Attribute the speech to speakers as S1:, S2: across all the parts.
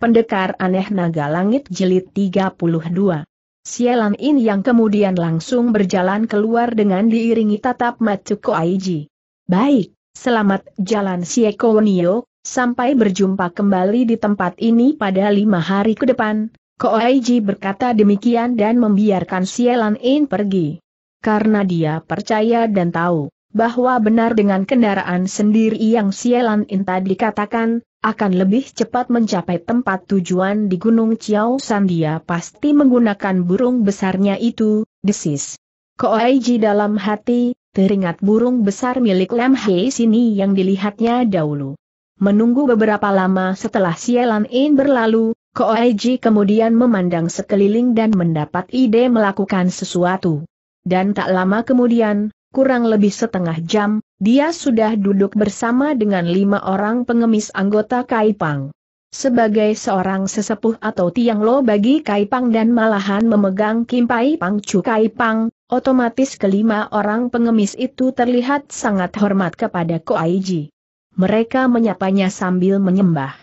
S1: Pendekar Aneh Naga Langit jelit 32. Sialan In yang kemudian langsung berjalan keluar dengan diiringi tatap Matsuko Aiji. Baik, selamat jalan Sieko Nio, sampai berjumpa kembali di tempat ini pada lima hari ke depan. Aiji berkata demikian dan membiarkan Sialan In pergi. Karena dia percaya dan tahu, bahwa benar dengan kendaraan sendiri yang sialan Inta dikatakan, akan lebih cepat mencapai tempat tujuan di Gunung Chiao Sandia pasti menggunakan burung besarnya itu, desis. Koaiji dalam hati, teringat burung besar milik Lam Hei sini yang dilihatnya dahulu. Menunggu beberapa lama setelah Sialan In berlalu, Koaiji kemudian memandang sekeliling dan mendapat ide melakukan sesuatu. Dan tak lama kemudian, kurang lebih setengah jam, dia sudah duduk bersama dengan lima orang pengemis anggota Kaipang. Sebagai seorang sesepuh atau tiang lo bagi Kaipang dan malahan memegang Kimpai Pangcu Kaipang, otomatis kelima orang pengemis itu terlihat sangat hormat kepada Ko Aiji. Mereka menyapanya sambil menyembah.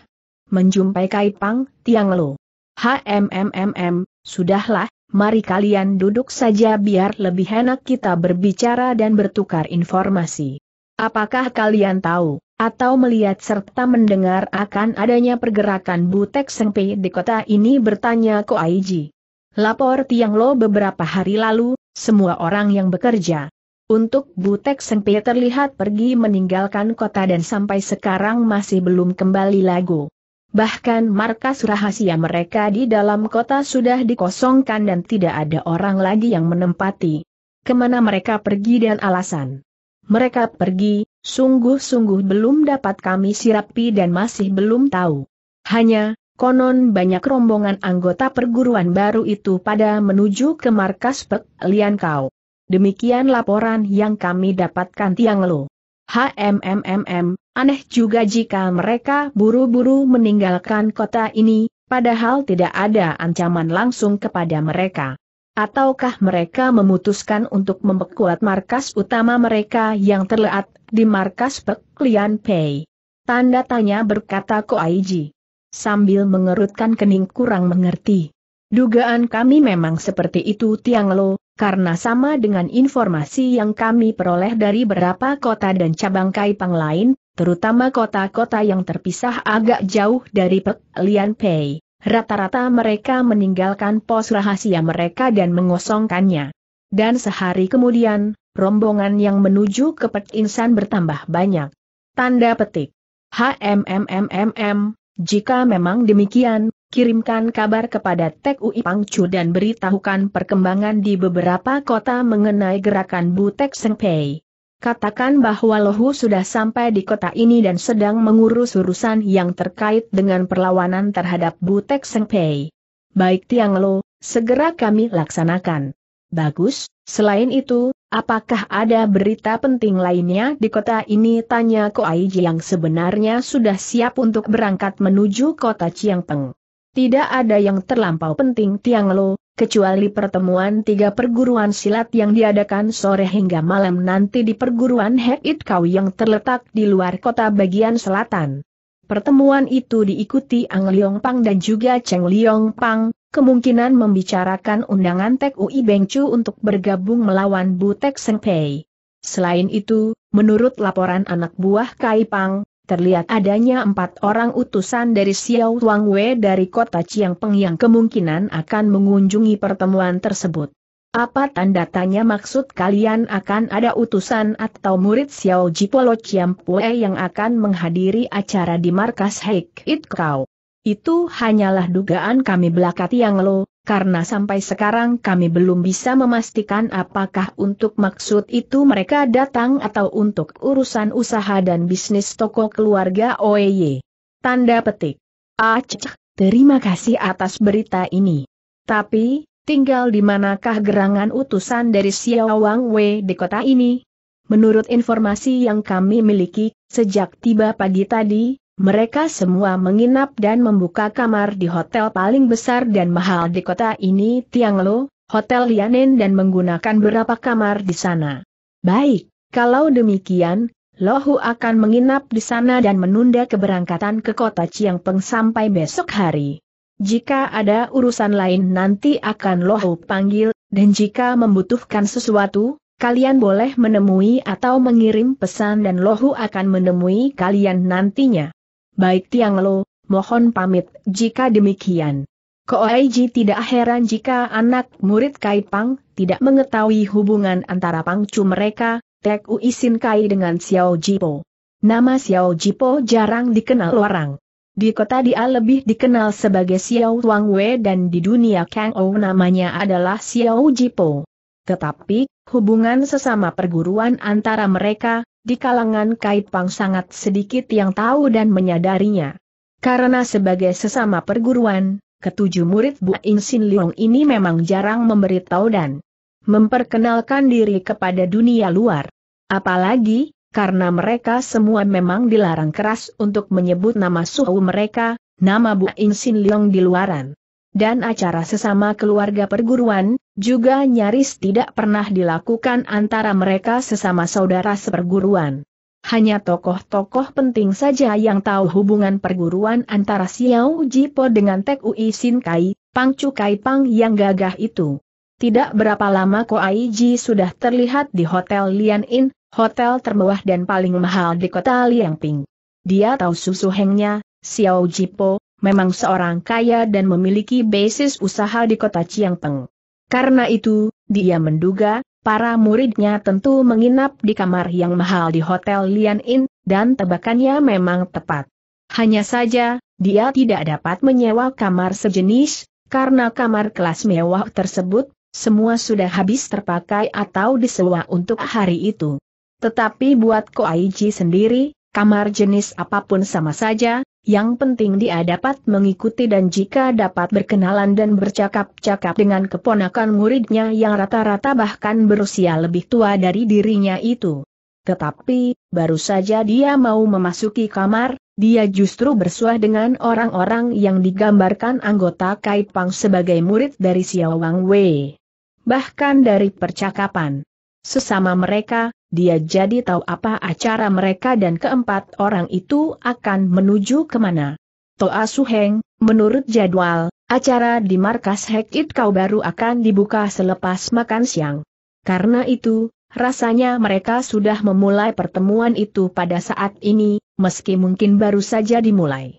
S1: Menjumpai Kaipang, tiang lo. Hmmm, sudahlah, mari kalian duduk saja biar lebih enak kita berbicara dan bertukar informasi. Apakah kalian tahu, atau melihat serta mendengar akan adanya pergerakan Butek Sengpe di kota ini bertanya Ko Aiji. Lapor Tiang Lo beberapa hari lalu, semua orang yang bekerja. Untuk Butek Sengpe terlihat pergi meninggalkan kota dan sampai sekarang masih belum kembali lagu. Bahkan markas rahasia mereka di dalam kota sudah dikosongkan dan tidak ada orang lagi yang menempati. Kemana mereka pergi dan alasan? Mereka pergi, sungguh-sungguh belum dapat kami sirapi dan masih belum tahu. Hanya, konon banyak rombongan anggota perguruan baru itu pada menuju ke markas Pek Lian Kau. Demikian laporan yang kami dapatkan Tiang Lo. HMMMM, Aneh juga jika mereka buru-buru meninggalkan kota ini, padahal tidak ada ancaman langsung kepada mereka. Ataukah mereka memutuskan untuk memperkuat markas utama mereka yang terlihat di markas Peklian Pei? Tanda tanya berkata Ko Aiji. Sambil mengerutkan kening kurang mengerti. Dugaan kami memang seperti itu Tiang Lo, karena sama dengan informasi yang kami peroleh dari beberapa kota dan cabang Kaipang lain, terutama kota-kota yang terpisah agak jauh dari Pek Lian Pei. Rata-rata mereka meninggalkan pos rahasia mereka dan mengosongkannya. Dan sehari kemudian, rombongan yang menuju ke Pek Insan bertambah banyak. Tanda petik. HMMMMM, jika memang demikian, kirimkan kabar kepada Tek Ui Pangcu dan beritahukan perkembangan di beberapa kota mengenai gerakan Butek Sengpei. Katakan bahwa Lohu sudah sampai di kota ini dan sedang mengurus urusan yang terkait dengan perlawanan terhadap Butek Pei. Baik Tiang Lo, segera kami laksanakan. Bagus, selain itu, apakah ada berita penting lainnya di kota ini? Tanya Koaiji yang sebenarnya sudah siap untuk berangkat menuju kota Chiang Peng. Tidak ada yang terlampau penting Tiang Lo, kecuali pertemuan tiga perguruan silat yang diadakan sore hingga malam nanti di perguruan It Kau yang terletak di luar kota bagian selatan. Pertemuan itu diikuti Ang Liong Pang dan juga Cheng Liong Pang, kemungkinan membicarakan undangan Tek Ui Beng Chu untuk bergabung melawan Bu Butek Seng Pei. Selain itu, menurut laporan anak buah Kai Pang, terlihat adanya empat orang utusan dari Xiao Wang Wei dari kota Peng yang kemungkinan akan mengunjungi pertemuan tersebut. Apa tanda tanya maksud kalian akan ada utusan atau murid Xiao Jipolo Pue yang akan menghadiri acara di markas Heik It Kau? Itu hanyalah dugaan kami belaka Yang Lo, karena sampai sekarang kami belum bisa memastikan apakah untuk maksud itu mereka datang atau untuk urusan usaha dan bisnis toko keluarga OEY. Tanda petik. Aceh, terima kasih atas berita ini. Tapi, tinggal di manakah gerangan utusan dari Siawang Wei di kota ini? Menurut informasi yang kami miliki, sejak tiba pagi tadi, mereka semua menginap dan membuka kamar di hotel paling besar dan mahal di kota ini Tianglo, Hotel Lianen dan menggunakan beberapa kamar di sana. Baik, kalau demikian, Lohu akan menginap di sana dan menunda keberangkatan ke kota Chiangpeng sampai besok hari. Jika ada urusan lain nanti akan Lohu panggil, dan jika membutuhkan sesuatu, kalian boleh menemui atau mengirim pesan dan Lohu akan menemui kalian nantinya baik Tiang Lo, mohon pamit jika demikian. Koaiji tidak heran jika anak murid Kai Pang tidak mengetahui hubungan antara pangcu mereka, Tek uisin Kai dengan Xiao Jipo. Nama Xiao Jipo jarang dikenal orang. Di kota dia lebih dikenal sebagai Xiao Wang Wei dan di dunia Kang Ou namanya adalah Xiao Jipo. Tetapi, hubungan sesama perguruan antara mereka, di kalangan Kaipang sangat sedikit yang tahu dan menyadarinya. Karena sebagai sesama perguruan, ketujuh murid Bu Insin Sin Leong ini memang jarang memberitahu dan memperkenalkan diri kepada dunia luar. Apalagi, karena mereka semua memang dilarang keras untuk menyebut nama suhu mereka, nama Bu Insin Sin Leong di luaran. Dan acara sesama keluarga perguruan, juga nyaris tidak pernah dilakukan antara mereka sesama saudara seperguruan. Hanya tokoh-tokoh penting saja yang tahu hubungan perguruan antara Xiao Jipo dengan Tek Ui Sin Kai, Pang Chu Pang yang gagah itu. Tidak berapa lama Ko Ai Ji sudah terlihat di Hotel Lian In, hotel termewah dan paling mahal di kota Liangping. Dia tahu susu hengnya, Xiao Jipo, memang seorang kaya dan memiliki basis usaha di kota Peng. Karena itu, dia menduga, para muridnya tentu menginap di kamar yang mahal di Hotel Lian In, dan tebakannya memang tepat. Hanya saja, dia tidak dapat menyewa kamar sejenis, karena kamar kelas mewah tersebut, semua sudah habis terpakai atau disewa untuk hari itu. Tetapi buat Koaiji sendiri, kamar jenis apapun sama saja, yang penting dia dapat mengikuti dan jika dapat berkenalan dan bercakap-cakap dengan keponakan muridnya yang rata-rata bahkan berusia lebih tua dari dirinya itu. Tetapi, baru saja dia mau memasuki kamar, dia justru bersuah dengan orang-orang yang digambarkan anggota Kaipang sebagai murid dari Xiao Wang Wei. Bahkan dari percakapan sesama mereka, dia jadi tahu apa acara mereka dan keempat orang itu akan menuju kemana. Toa Suheng, menurut jadwal, acara di markas Hekit Kau baru akan dibuka selepas makan siang. Karena itu, rasanya mereka sudah memulai pertemuan itu pada saat ini, meski mungkin baru saja dimulai.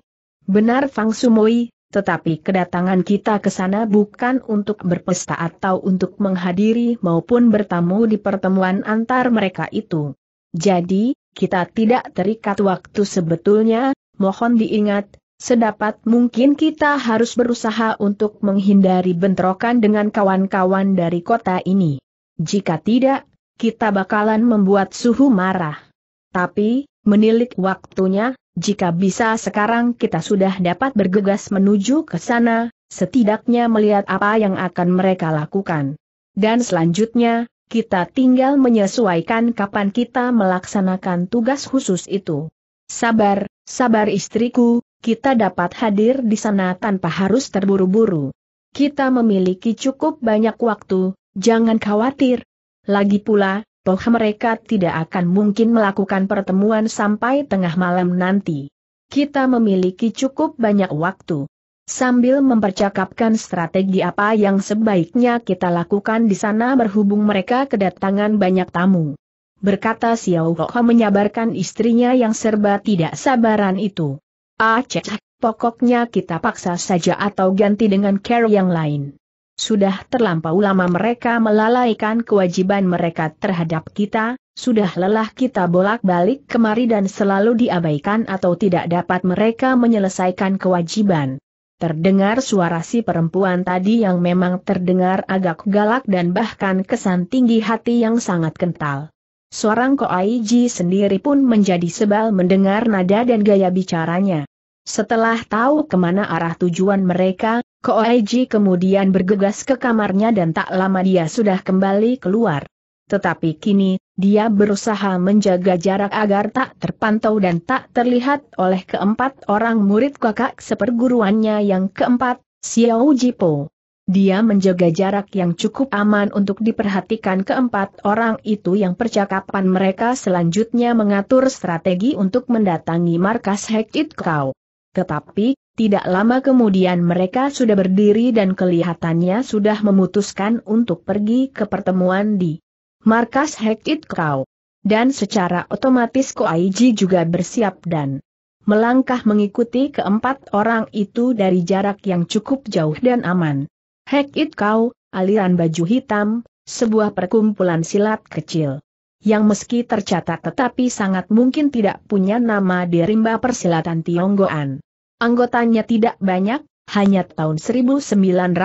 S1: Benar Fang Sumoi, tetapi kedatangan kita ke sana bukan untuk berpesta atau untuk menghadiri maupun bertamu di pertemuan antar mereka itu. Jadi, kita tidak terikat waktu sebetulnya, mohon diingat, sedapat mungkin kita harus berusaha untuk menghindari bentrokan dengan kawan-kawan dari kota ini. Jika tidak, kita bakalan membuat suhu marah. Tapi, menilik waktunya, jika bisa sekarang kita sudah dapat bergegas menuju ke sana, setidaknya melihat apa yang akan mereka lakukan. Dan selanjutnya, kita tinggal menyesuaikan kapan kita melaksanakan tugas khusus itu. Sabar, sabar istriku, kita dapat hadir di sana tanpa harus terburu-buru. Kita memiliki cukup banyak waktu, jangan khawatir. Lagi pula, toh mereka tidak akan mungkin melakukan pertemuan sampai tengah malam nanti. Kita memiliki cukup banyak waktu. Sambil mempercakapkan strategi apa yang sebaiknya kita lakukan di sana berhubung mereka kedatangan banyak tamu. Berkata Xiao Ho menyabarkan istrinya yang serba tidak sabaran itu. Ah cek, pokoknya kita paksa saja atau ganti dengan care yang lain. Sudah terlampau lama mereka melalaikan kewajiban mereka terhadap kita, sudah lelah kita bolak-balik kemari dan selalu diabaikan atau tidak dapat mereka menyelesaikan kewajiban. Terdengar suara si perempuan tadi yang memang terdengar agak galak dan bahkan kesan tinggi hati yang sangat kental. Seorang Koaiji sendiri pun menjadi sebal mendengar nada dan gaya bicaranya. Setelah tahu kemana arah tujuan mereka, Koeji kemudian bergegas ke kamarnya dan tak lama dia sudah kembali keluar. Tetapi kini, dia berusaha menjaga jarak agar tak terpantau dan tak terlihat oleh keempat orang murid kakak seperguruannya yang keempat, Xiao Jipo. Dia menjaga jarak yang cukup aman untuk diperhatikan keempat orang itu yang percakapan mereka selanjutnya mengatur strategi untuk mendatangi markas Hekit Kau. Tetapi, tidak lama kemudian mereka sudah berdiri dan kelihatannya sudah memutuskan untuk pergi ke pertemuan di markas Hekit Kau. Dan secara otomatis Koaiji juga bersiap dan melangkah mengikuti keempat orang itu dari jarak yang cukup jauh dan aman. Hekit Kau, aliran baju hitam, sebuah perkumpulan silat kecil. Yang meski tercatat tetapi sangat mungkin tidak punya nama di rimba persilatan Tionggoan. Anggotanya tidak banyak, hanya tahun 1960-an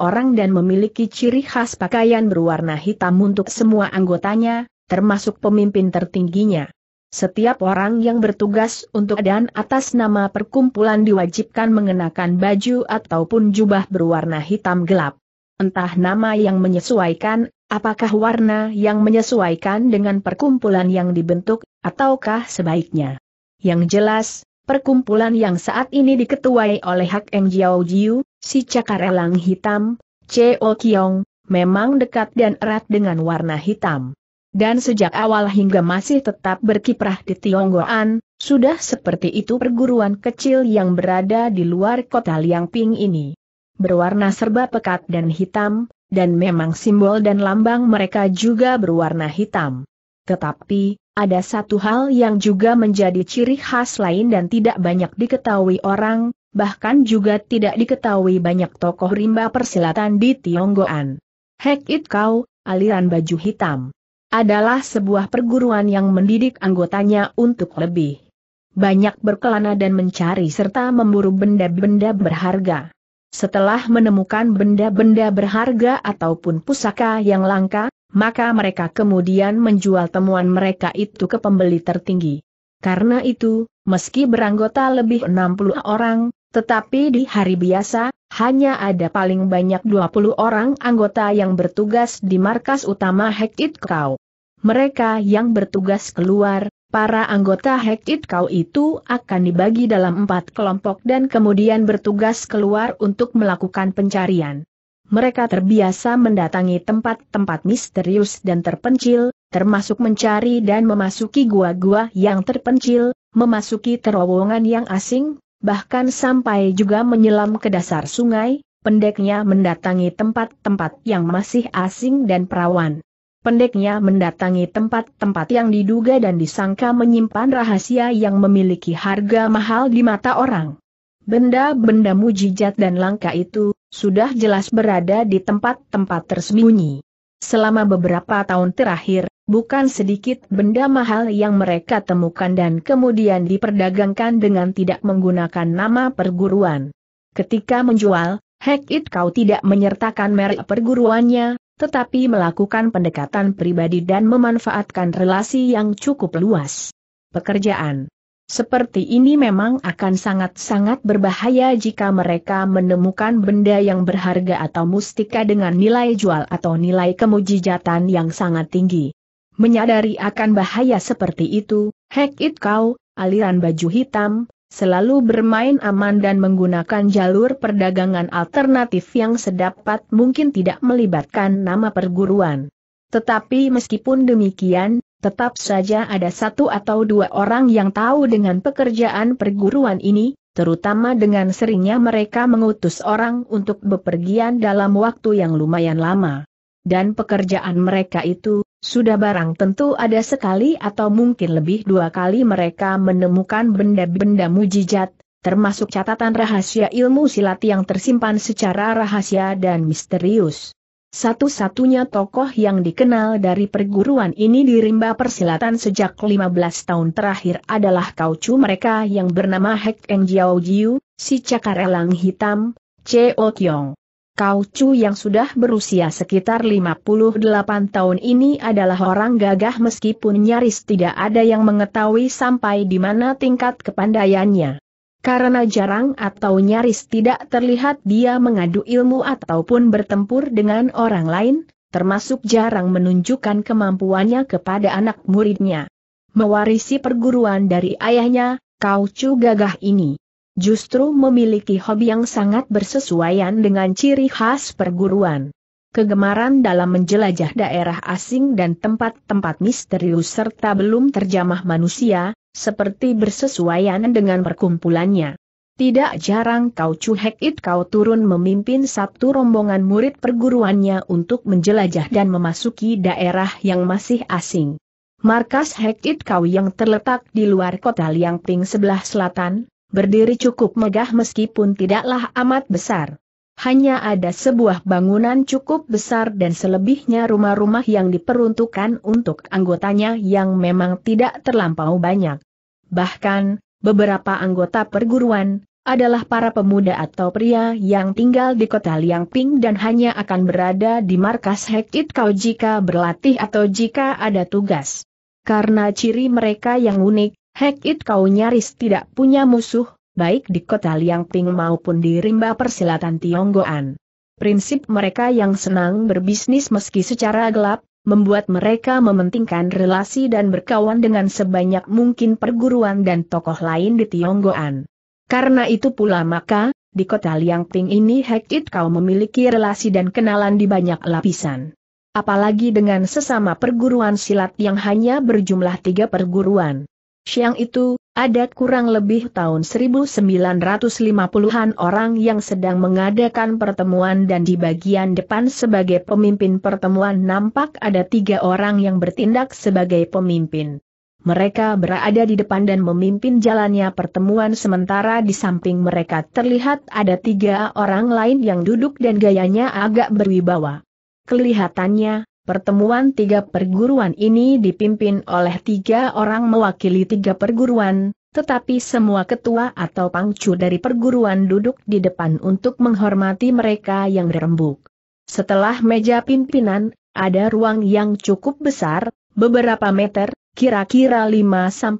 S1: orang dan memiliki ciri khas pakaian berwarna hitam untuk semua anggotanya, termasuk pemimpin tertingginya. Setiap orang yang bertugas untuk dan atas nama perkumpulan diwajibkan mengenakan baju ataupun jubah berwarna hitam gelap. Entah nama yang menyesuaikan, apakah warna yang menyesuaikan dengan perkumpulan yang dibentuk, ataukah sebaiknya. Yang jelas, Perkumpulan yang saat ini diketuai oleh Hak Eng Jiao Jiu, si cakar elang hitam, Cheo Kiong, memang dekat dan erat dengan warna hitam. Dan sejak awal hingga masih tetap berkiprah di Tionggoan, sudah seperti itu perguruan kecil yang berada di luar kota Liangping ini. Berwarna serba pekat dan hitam, dan memang simbol dan lambang mereka juga berwarna hitam. Tetapi, ada satu hal yang juga menjadi ciri khas lain dan tidak banyak diketahui orang, bahkan juga tidak diketahui banyak tokoh rimba persilatan di Tionggoan. Hek It Kau, aliran baju hitam, adalah sebuah perguruan yang mendidik anggotanya untuk lebih banyak berkelana dan mencari serta memburu benda-benda berharga. Setelah menemukan benda-benda berharga ataupun pusaka yang langka, maka mereka kemudian menjual temuan mereka itu ke pembeli tertinggi. Karena itu, meski beranggota lebih 60 orang, tetapi di hari biasa, hanya ada paling banyak 20 orang anggota yang bertugas di markas utama Hekit Kau. Mereka yang bertugas keluar, para anggota Hekit Kau itu akan dibagi dalam empat kelompok dan kemudian bertugas keluar untuk melakukan pencarian mereka terbiasa mendatangi tempat-tempat misterius dan terpencil, termasuk mencari dan memasuki gua-gua yang terpencil, memasuki terowongan yang asing, bahkan sampai juga menyelam ke dasar sungai, pendeknya mendatangi tempat-tempat yang masih asing dan perawan. Pendeknya mendatangi tempat-tempat yang diduga dan disangka menyimpan rahasia yang memiliki harga mahal di mata orang. Benda-benda mujizat dan langka itu, sudah jelas berada di tempat-tempat tersembunyi. Selama beberapa tahun terakhir, bukan sedikit benda mahal yang mereka temukan dan kemudian diperdagangkan dengan tidak menggunakan nama perguruan. Ketika menjual, hack it kau tidak menyertakan merek perguruannya, tetapi melakukan pendekatan pribadi dan memanfaatkan relasi yang cukup luas. Pekerjaan seperti ini memang akan sangat-sangat berbahaya jika mereka menemukan benda yang berharga atau mustika dengan nilai jual atau nilai kemujijatan yang sangat tinggi. Menyadari akan bahaya seperti itu, Hek It Kau, aliran baju hitam, selalu bermain aman dan menggunakan jalur perdagangan alternatif yang sedapat mungkin tidak melibatkan nama perguruan. Tetapi meskipun demikian, Tetap saja ada satu atau dua orang yang tahu dengan pekerjaan perguruan ini, terutama dengan seringnya mereka mengutus orang untuk bepergian dalam waktu yang lumayan lama. Dan pekerjaan mereka itu, sudah barang tentu ada sekali atau mungkin lebih dua kali mereka menemukan benda-benda mujizat, termasuk catatan rahasia ilmu silat yang tersimpan secara rahasia dan misterius. Satu-satunya tokoh yang dikenal dari perguruan ini di rimba persilatan sejak 15 tahun terakhir adalah kaucu mereka yang bernama Hek Eng Jiao Jiu, si cakar elang hitam, Cheo Kyong. Kaucu yang sudah berusia sekitar 58 tahun ini adalah orang gagah meskipun nyaris tidak ada yang mengetahui sampai di mana tingkat kepandaiannya. Karena jarang atau nyaris tidak terlihat dia mengadu ilmu ataupun bertempur dengan orang lain, termasuk jarang menunjukkan kemampuannya kepada anak muridnya. Mewarisi perguruan dari ayahnya, Kau gagah ini justru memiliki hobi yang sangat bersesuaian dengan ciri khas perguruan. Kegemaran dalam menjelajah daerah asing dan tempat-tempat misterius serta belum terjamah manusia, seperti bersesuaian dengan perkumpulannya. Tidak jarang Kau Cuhek It Kau turun memimpin satu rombongan murid perguruannya untuk menjelajah dan memasuki daerah yang masih asing. Markas Hek It Kau yang terletak di luar kota Liang Ping sebelah selatan, berdiri cukup megah meskipun tidaklah amat besar. Hanya ada sebuah bangunan cukup besar dan selebihnya rumah-rumah yang diperuntukkan untuk anggotanya yang memang tidak terlampau banyak. Bahkan, beberapa anggota perguruan, adalah para pemuda atau pria yang tinggal di kota Liangping dan hanya akan berada di markas Hekit Kau jika berlatih atau jika ada tugas. Karena ciri mereka yang unik, Hekit Kau nyaris tidak punya musuh, baik di kota Liangping maupun di rimba persilatan Tionggoan. Prinsip mereka yang senang berbisnis meski secara gelap, membuat mereka mementingkan relasi dan berkawan dengan sebanyak mungkin perguruan dan tokoh lain di Tionggoan. Karena itu pula maka, di kota Liangping ini It kau memiliki relasi dan kenalan di banyak lapisan. Apalagi dengan sesama perguruan silat yang hanya berjumlah tiga perguruan. Siang itu, ada kurang lebih tahun 1950-an orang yang sedang mengadakan pertemuan dan di bagian depan sebagai pemimpin pertemuan nampak ada tiga orang yang bertindak sebagai pemimpin. Mereka berada di depan dan memimpin jalannya pertemuan sementara di samping mereka terlihat ada tiga orang lain yang duduk dan gayanya agak berwibawa. Kelihatannya, Pertemuan tiga perguruan ini dipimpin oleh tiga orang mewakili tiga perguruan, tetapi semua ketua atau pangcu dari perguruan duduk di depan untuk menghormati mereka yang dirembuk. Setelah meja pimpinan, ada ruang yang cukup besar, beberapa meter, kira-kira 5-6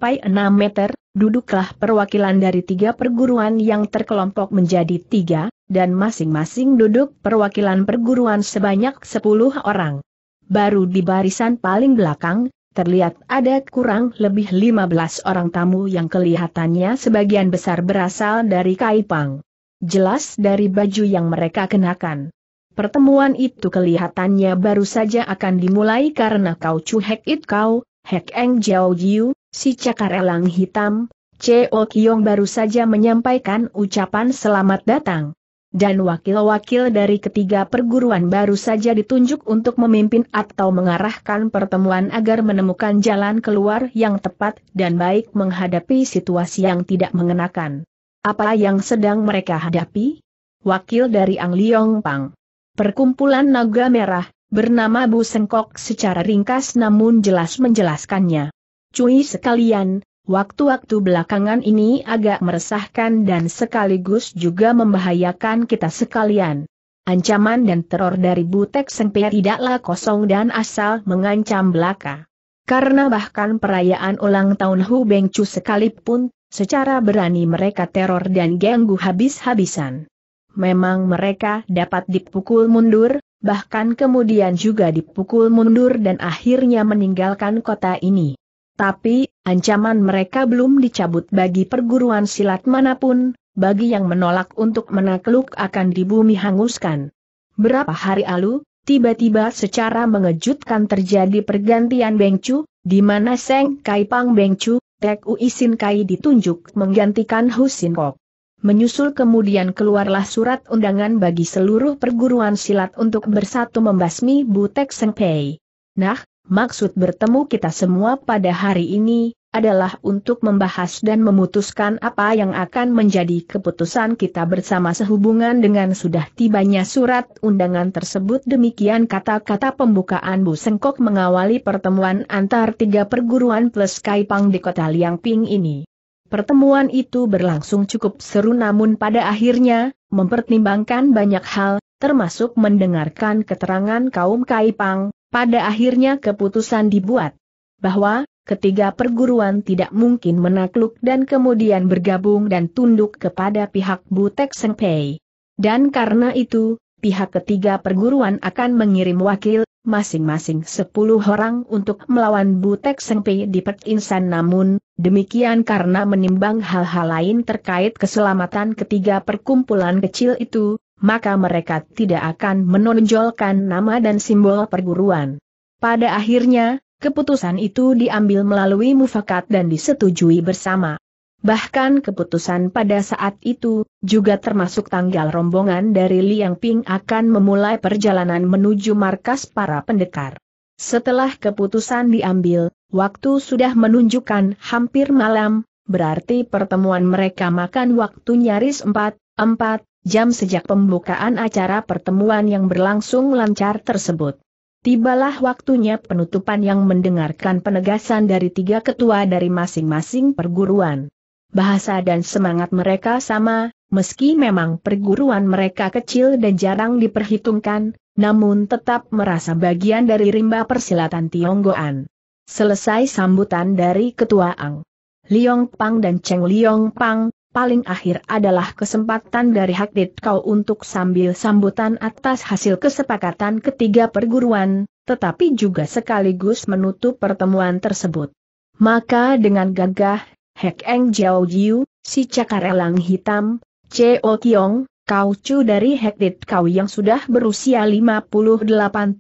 S1: meter, duduklah perwakilan dari tiga perguruan yang terkelompok menjadi tiga, dan masing-masing duduk perwakilan perguruan sebanyak 10 orang baru di barisan paling belakang, terlihat ada kurang lebih 15 orang tamu yang kelihatannya sebagian besar berasal dari Kaipang. Jelas dari baju yang mereka kenakan. Pertemuan itu kelihatannya baru saja akan dimulai karena kau Chu Hek It Kau, Hek Eng Jiao Jiu, si cakar elang hitam, Cheo Kiong baru saja menyampaikan ucapan selamat datang dan wakil-wakil dari ketiga perguruan baru saja ditunjuk untuk memimpin atau mengarahkan pertemuan agar menemukan jalan keluar yang tepat dan baik menghadapi situasi yang tidak mengenakan. Apa yang sedang mereka hadapi? Wakil dari Ang Liong Pang. Perkumpulan Naga Merah, bernama Bu Sengkok secara ringkas namun jelas menjelaskannya. Cui sekalian, Waktu-waktu belakangan ini agak meresahkan dan sekaligus juga membahayakan kita sekalian. Ancaman dan teror dari Butek Sengpia tidaklah kosong dan asal mengancam belaka. Karena bahkan perayaan ulang tahun Hu Bengcu sekalipun, secara berani mereka teror dan ganggu habis-habisan. Memang mereka dapat dipukul mundur, bahkan kemudian juga dipukul mundur dan akhirnya meninggalkan kota ini. Tapi, ancaman mereka belum dicabut bagi perguruan silat manapun, bagi yang menolak untuk menakluk akan di bumi hanguskan. Berapa hari lalu, tiba-tiba secara mengejutkan terjadi pergantian Bengcu, di mana Seng Kai Pang Bengcu, Tek Uisin Kai ditunjuk menggantikan Husin Kok. Menyusul kemudian keluarlah surat undangan bagi seluruh perguruan silat untuk bersatu membasmi Butek Sengpei. Nah, maksud bertemu kita semua pada hari ini, adalah untuk membahas dan memutuskan apa yang akan menjadi keputusan kita bersama sehubungan dengan sudah tibanya surat undangan tersebut demikian kata-kata pembukaan Bu Sengkok mengawali pertemuan antar tiga perguruan plus Kaipang di kota Liangping ini. Pertemuan itu berlangsung cukup seru namun pada akhirnya, mempertimbangkan banyak hal, termasuk mendengarkan keterangan kaum Kaipang, pada akhirnya keputusan dibuat bahwa ketiga perguruan tidak mungkin menakluk dan kemudian bergabung dan tunduk kepada pihak Butek Sengpei. Dan karena itu, pihak ketiga perguruan akan mengirim wakil, masing-masing 10 orang untuk melawan Butek Sengpei di Pek namun, demikian karena menimbang hal-hal lain terkait keselamatan ketiga perkumpulan kecil itu, maka mereka tidak akan menonjolkan nama dan simbol perguruan. Pada akhirnya, keputusan itu diambil melalui mufakat dan disetujui bersama. Bahkan keputusan pada saat itu, juga termasuk tanggal rombongan dari Liang Ping akan memulai perjalanan menuju markas para pendekar. Setelah keputusan diambil, waktu sudah menunjukkan hampir malam, berarti pertemuan mereka makan waktu nyaris 4, 4, jam sejak pembukaan acara pertemuan yang berlangsung lancar tersebut. Tibalah waktunya penutupan yang mendengarkan penegasan dari tiga ketua dari masing-masing perguruan. Bahasa dan semangat mereka sama, meski memang perguruan mereka kecil dan jarang diperhitungkan, namun tetap merasa bagian dari rimba persilatan Tionggoan. Selesai sambutan dari Ketua Ang. Liong Pang dan Cheng Liong Pang, paling akhir adalah kesempatan dari Dit kau untuk sambil sambutan atas hasil kesepakatan ketiga perguruan, tetapi juga sekaligus menutup pertemuan tersebut. Maka dengan gagah, Hek Eng Jiao Jiu, si cakar elang hitam, Cheo Tiong, Kau cu dari Dit Kau yang sudah berusia 58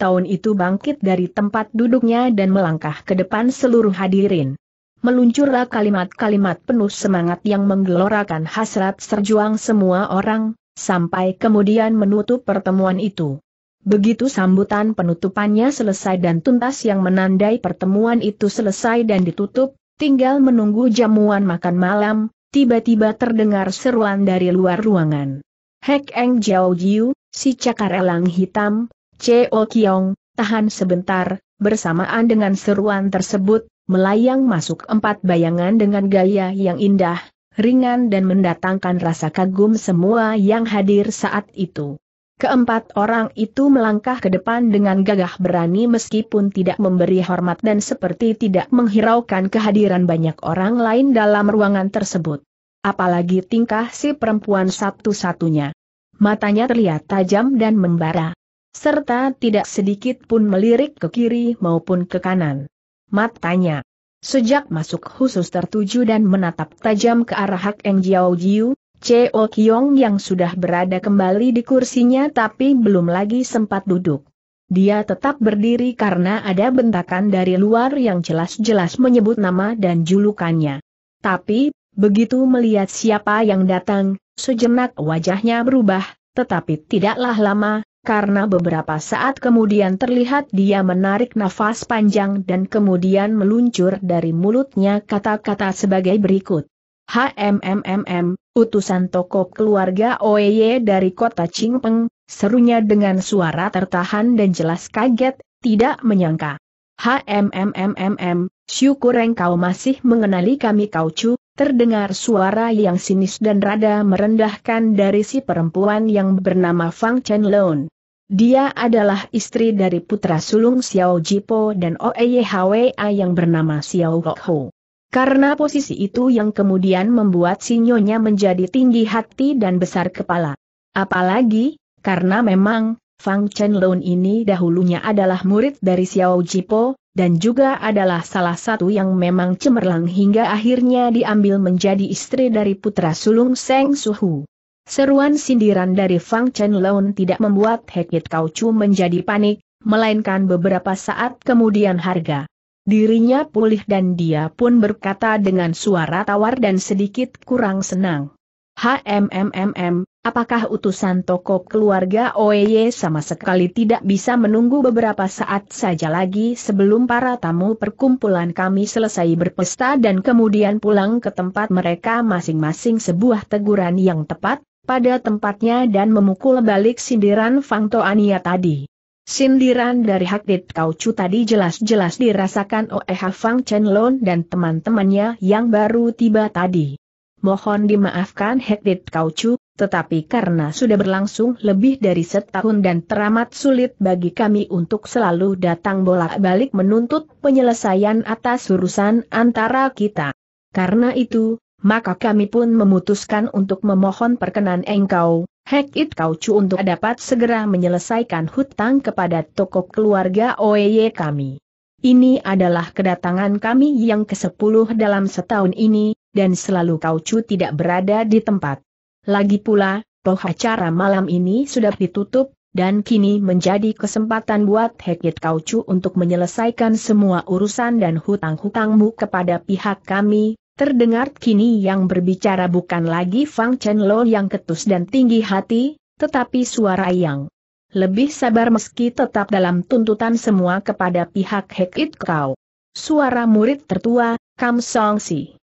S1: tahun itu bangkit dari tempat duduknya dan melangkah ke depan seluruh hadirin meluncurlah kalimat-kalimat penuh semangat yang menggelorakan hasrat serjuang semua orang, sampai kemudian menutup pertemuan itu. Begitu sambutan penutupannya selesai dan tuntas yang menandai pertemuan itu selesai dan ditutup, tinggal menunggu jamuan makan malam, tiba-tiba terdengar seruan dari luar ruangan. Hek Eng Jiao Jiu, si cakar elang hitam, Cheo Kiong, tahan sebentar, bersamaan dengan seruan tersebut, melayang masuk empat bayangan dengan gaya yang indah, ringan dan mendatangkan rasa kagum semua yang hadir saat itu. Keempat orang itu melangkah ke depan dengan gagah berani meskipun tidak memberi hormat dan seperti tidak menghiraukan kehadiran banyak orang lain dalam ruangan tersebut. Apalagi tingkah si perempuan satu-satunya. Matanya terlihat tajam dan membara. Serta tidak sedikit pun melirik ke kiri maupun ke kanan matanya. Sejak masuk khusus tertuju dan menatap tajam ke arah Hak Eng Jiao Jiu, Cheo Kiong yang sudah berada kembali di kursinya tapi belum lagi sempat duduk. Dia tetap berdiri karena ada bentakan dari luar yang jelas-jelas menyebut nama dan julukannya. Tapi, begitu melihat siapa yang datang, sejenak wajahnya berubah, tetapi tidaklah lama, karena beberapa saat kemudian terlihat dia menarik nafas panjang dan kemudian meluncur dari mulutnya kata-kata sebagai berikut. HMMMM, utusan tokoh keluarga Oye dari kota Qingpeng, serunya dengan suara tertahan dan jelas kaget, tidak menyangka. HMMMMM, syukur engkau masih mengenali kami kau cu, terdengar suara yang sinis dan rada merendahkan dari si perempuan yang bernama Fang Chen Lone. Dia adalah istri dari putra sulung Xiao Jipo dan Oeyehwa yang bernama Xiao Gokho. Karena posisi itu yang kemudian membuat sinyonya menjadi tinggi hati dan besar kepala. Apalagi, karena memang, Fang Chen ini dahulunya adalah murid dari Xiao Jipo, dan juga adalah salah satu yang memang cemerlang hingga akhirnya diambil menjadi istri dari putra sulung Seng Suhu. Seruan sindiran dari Fang Chen Lon tidak membuat Hekit Kaucu menjadi panik, melainkan beberapa saat kemudian harga. Dirinya pulih dan dia pun berkata dengan suara tawar dan sedikit kurang senang. HMMMM, apakah utusan toko keluarga OEY sama sekali tidak bisa menunggu beberapa saat saja lagi sebelum para tamu perkumpulan kami selesai berpesta dan kemudian pulang ke tempat mereka masing-masing sebuah teguran yang tepat? pada tempatnya dan memukul balik sindiran Fang Toania tadi. Sindiran dari Hak Dit Kau Kaucu tadi jelas-jelas dirasakan oleh Fang Lon dan teman-temannya yang baru tiba tadi. Mohon dimaafkan Hak Dit Kau Kaucu, tetapi karena sudah berlangsung lebih dari setahun dan teramat sulit bagi kami untuk selalu datang bolak-balik menuntut penyelesaian atas urusan antara kita. Karena itu, maka kami pun memutuskan untuk memohon perkenan engkau, Hek It Kau Chu untuk dapat segera menyelesaikan hutang kepada toko keluarga OEY kami. Ini adalah kedatangan kami yang ke-10 dalam setahun ini, dan selalu Kau Chu tidak berada di tempat. Lagi pula, toh acara malam ini sudah ditutup, dan kini menjadi kesempatan buat It Kau Chu untuk menyelesaikan semua urusan dan hutang-hutangmu kepada pihak kami, Terdengar kini yang berbicara bukan lagi Fang Chen Lo yang ketus dan tinggi hati, tetapi suara yang lebih sabar meski tetap dalam tuntutan semua kepada pihak It Kau. Suara murid tertua, Kam Song Si.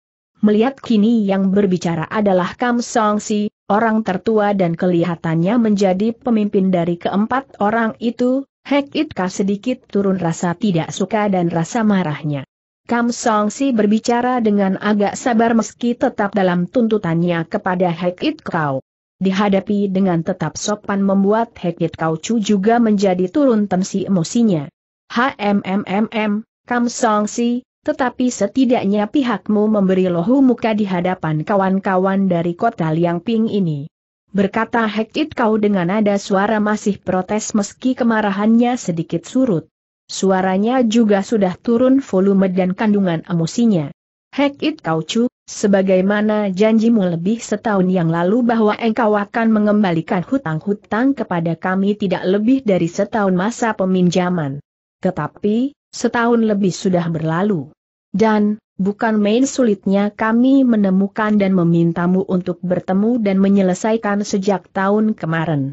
S1: Melihat kini yang berbicara adalah Kam Song Si, orang tertua dan kelihatannya menjadi pemimpin dari keempat orang itu, It Ka sedikit turun rasa tidak suka dan rasa marahnya. Kam Song Si berbicara dengan agak sabar meski tetap dalam tuntutannya kepada Hek It Kau. Dihadapi dengan tetap sopan membuat Hek It Kau Chu juga menjadi turun tensi emosinya. HMMMM, Kam Song Si, tetapi setidaknya pihakmu memberi lohu muka di hadapan kawan-kawan dari kota Liang Ping ini. Berkata Hek It Kau dengan nada suara masih protes meski kemarahannya sedikit surut. Suaranya juga sudah turun volume dan kandungan emosinya. Hek It Kau cu, sebagaimana janjimu lebih setahun yang lalu bahwa engkau akan mengembalikan hutang-hutang kepada kami tidak lebih dari setahun masa peminjaman. Tetapi, setahun lebih sudah berlalu. Dan, bukan main sulitnya kami menemukan dan memintamu untuk bertemu dan menyelesaikan sejak tahun kemarin.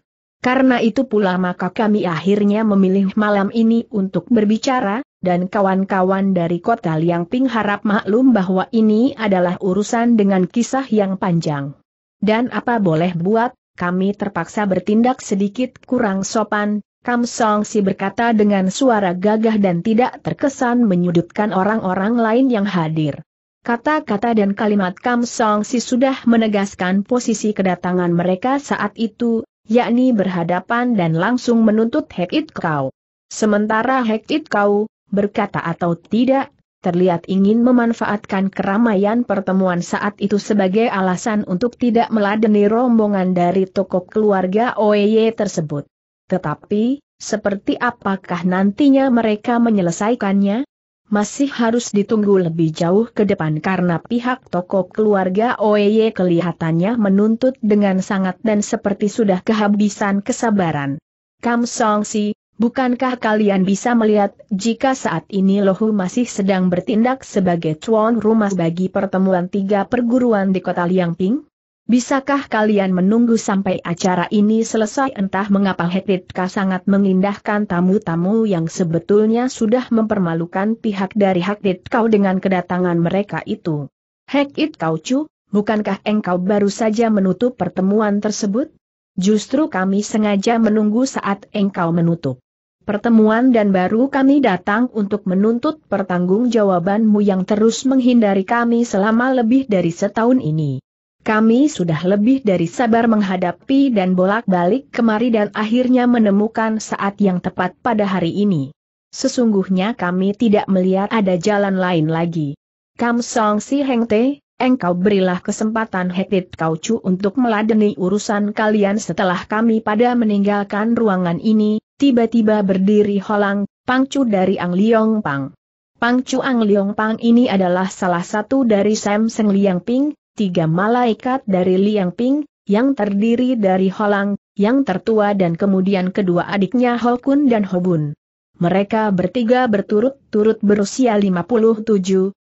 S1: Karena itu pula maka kami akhirnya memilih malam ini untuk berbicara, dan kawan-kawan dari kota Liang Ping harap maklum bahwa ini adalah urusan dengan kisah yang panjang. Dan apa boleh buat, kami terpaksa bertindak sedikit kurang sopan, Kam Song Si berkata dengan suara gagah dan tidak terkesan menyudutkan orang-orang lain yang hadir. Kata-kata dan kalimat Kam Song Si sudah menegaskan posisi kedatangan mereka saat itu, yakni berhadapan dan langsung menuntut It Kau. Sementara It Kau, berkata atau tidak, terlihat ingin memanfaatkan keramaian pertemuan saat itu sebagai alasan untuk tidak meladeni rombongan dari tokoh keluarga OEY tersebut. Tetapi, seperti apakah nantinya mereka menyelesaikannya? masih harus ditunggu lebih jauh ke depan karena pihak toko keluarga Oye kelihatannya menuntut dengan sangat dan seperti sudah kehabisan kesabaran. Kam Song Si, bukankah kalian bisa melihat jika saat ini Lohu masih sedang bertindak sebagai tuan rumah bagi pertemuan tiga perguruan di kota Liangping? Bisakah kalian menunggu sampai acara ini selesai? Entah mengapa Hetitka sangat mengindahkan tamu-tamu yang sebetulnya sudah mempermalukan pihak dari Hekrit dengan kedatangan mereka itu. Hekrit kau bukankah engkau baru saja menutup pertemuan tersebut? Justru kami sengaja menunggu saat engkau menutup pertemuan dan baru kami datang untuk menuntut pertanggungjawabanmu yang terus menghindari kami selama lebih dari setahun ini. Kami sudah lebih dari sabar menghadapi dan bolak-balik kemari dan akhirnya menemukan saat yang tepat pada hari ini. Sesungguhnya kami tidak melihat ada jalan lain lagi. Kam Song Si Heng Te, engkau berilah kesempatan Hektit Kau Chu untuk meladeni urusan kalian setelah kami pada meninggalkan ruangan ini, tiba-tiba berdiri Holang, Pang Chu dari Ang Liong Pang. Pang Chu Ang Liong Pang ini adalah salah satu dari Sam Seng Liang Ping, tiga malaikat dari Liang Ping, yang terdiri dari Holang, yang tertua dan kemudian kedua adiknya Hokun dan Hobun. Mereka bertiga berturut-turut berusia 57,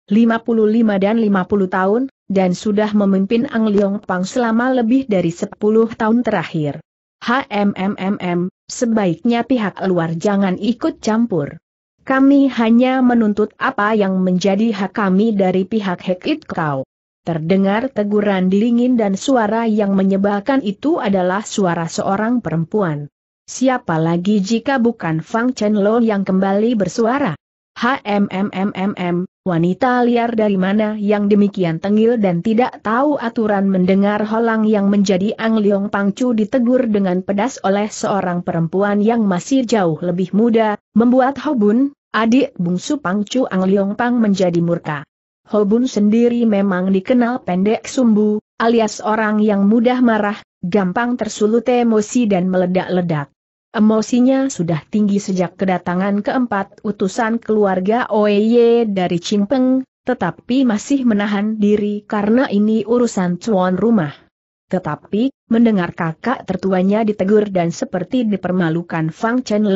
S1: 55 dan 50 tahun, dan sudah memimpin Ang Leong Pang selama lebih dari 10 tahun terakhir. HMMMM, sebaiknya pihak luar jangan ikut campur. Kami hanya menuntut apa yang menjadi hak kami dari pihak Hekit Kau. Terdengar teguran dingin dan suara yang menyebalkan itu adalah suara seorang perempuan. Siapa lagi jika bukan Fang Chen yang kembali bersuara? HMMMMM, wanita liar dari mana yang demikian tengil dan tidak tahu aturan mendengar holang yang menjadi Ang Leong Pangcu ditegur dengan pedas oleh seorang perempuan yang masih jauh lebih muda, membuat Hobun, adik bungsu Pangcu Ang Leong Pang menjadi murka. Hobun sendiri memang dikenal pendek sumbu, alias orang yang mudah marah, gampang tersulut emosi dan meledak-ledak. Emosinya sudah tinggi sejak kedatangan keempat utusan keluarga Oeye dari Chingpeng, tetapi masih menahan diri karena ini urusan tuan rumah. Tetapi, mendengar kakak tertuanya ditegur dan seperti dipermalukan Fang Chen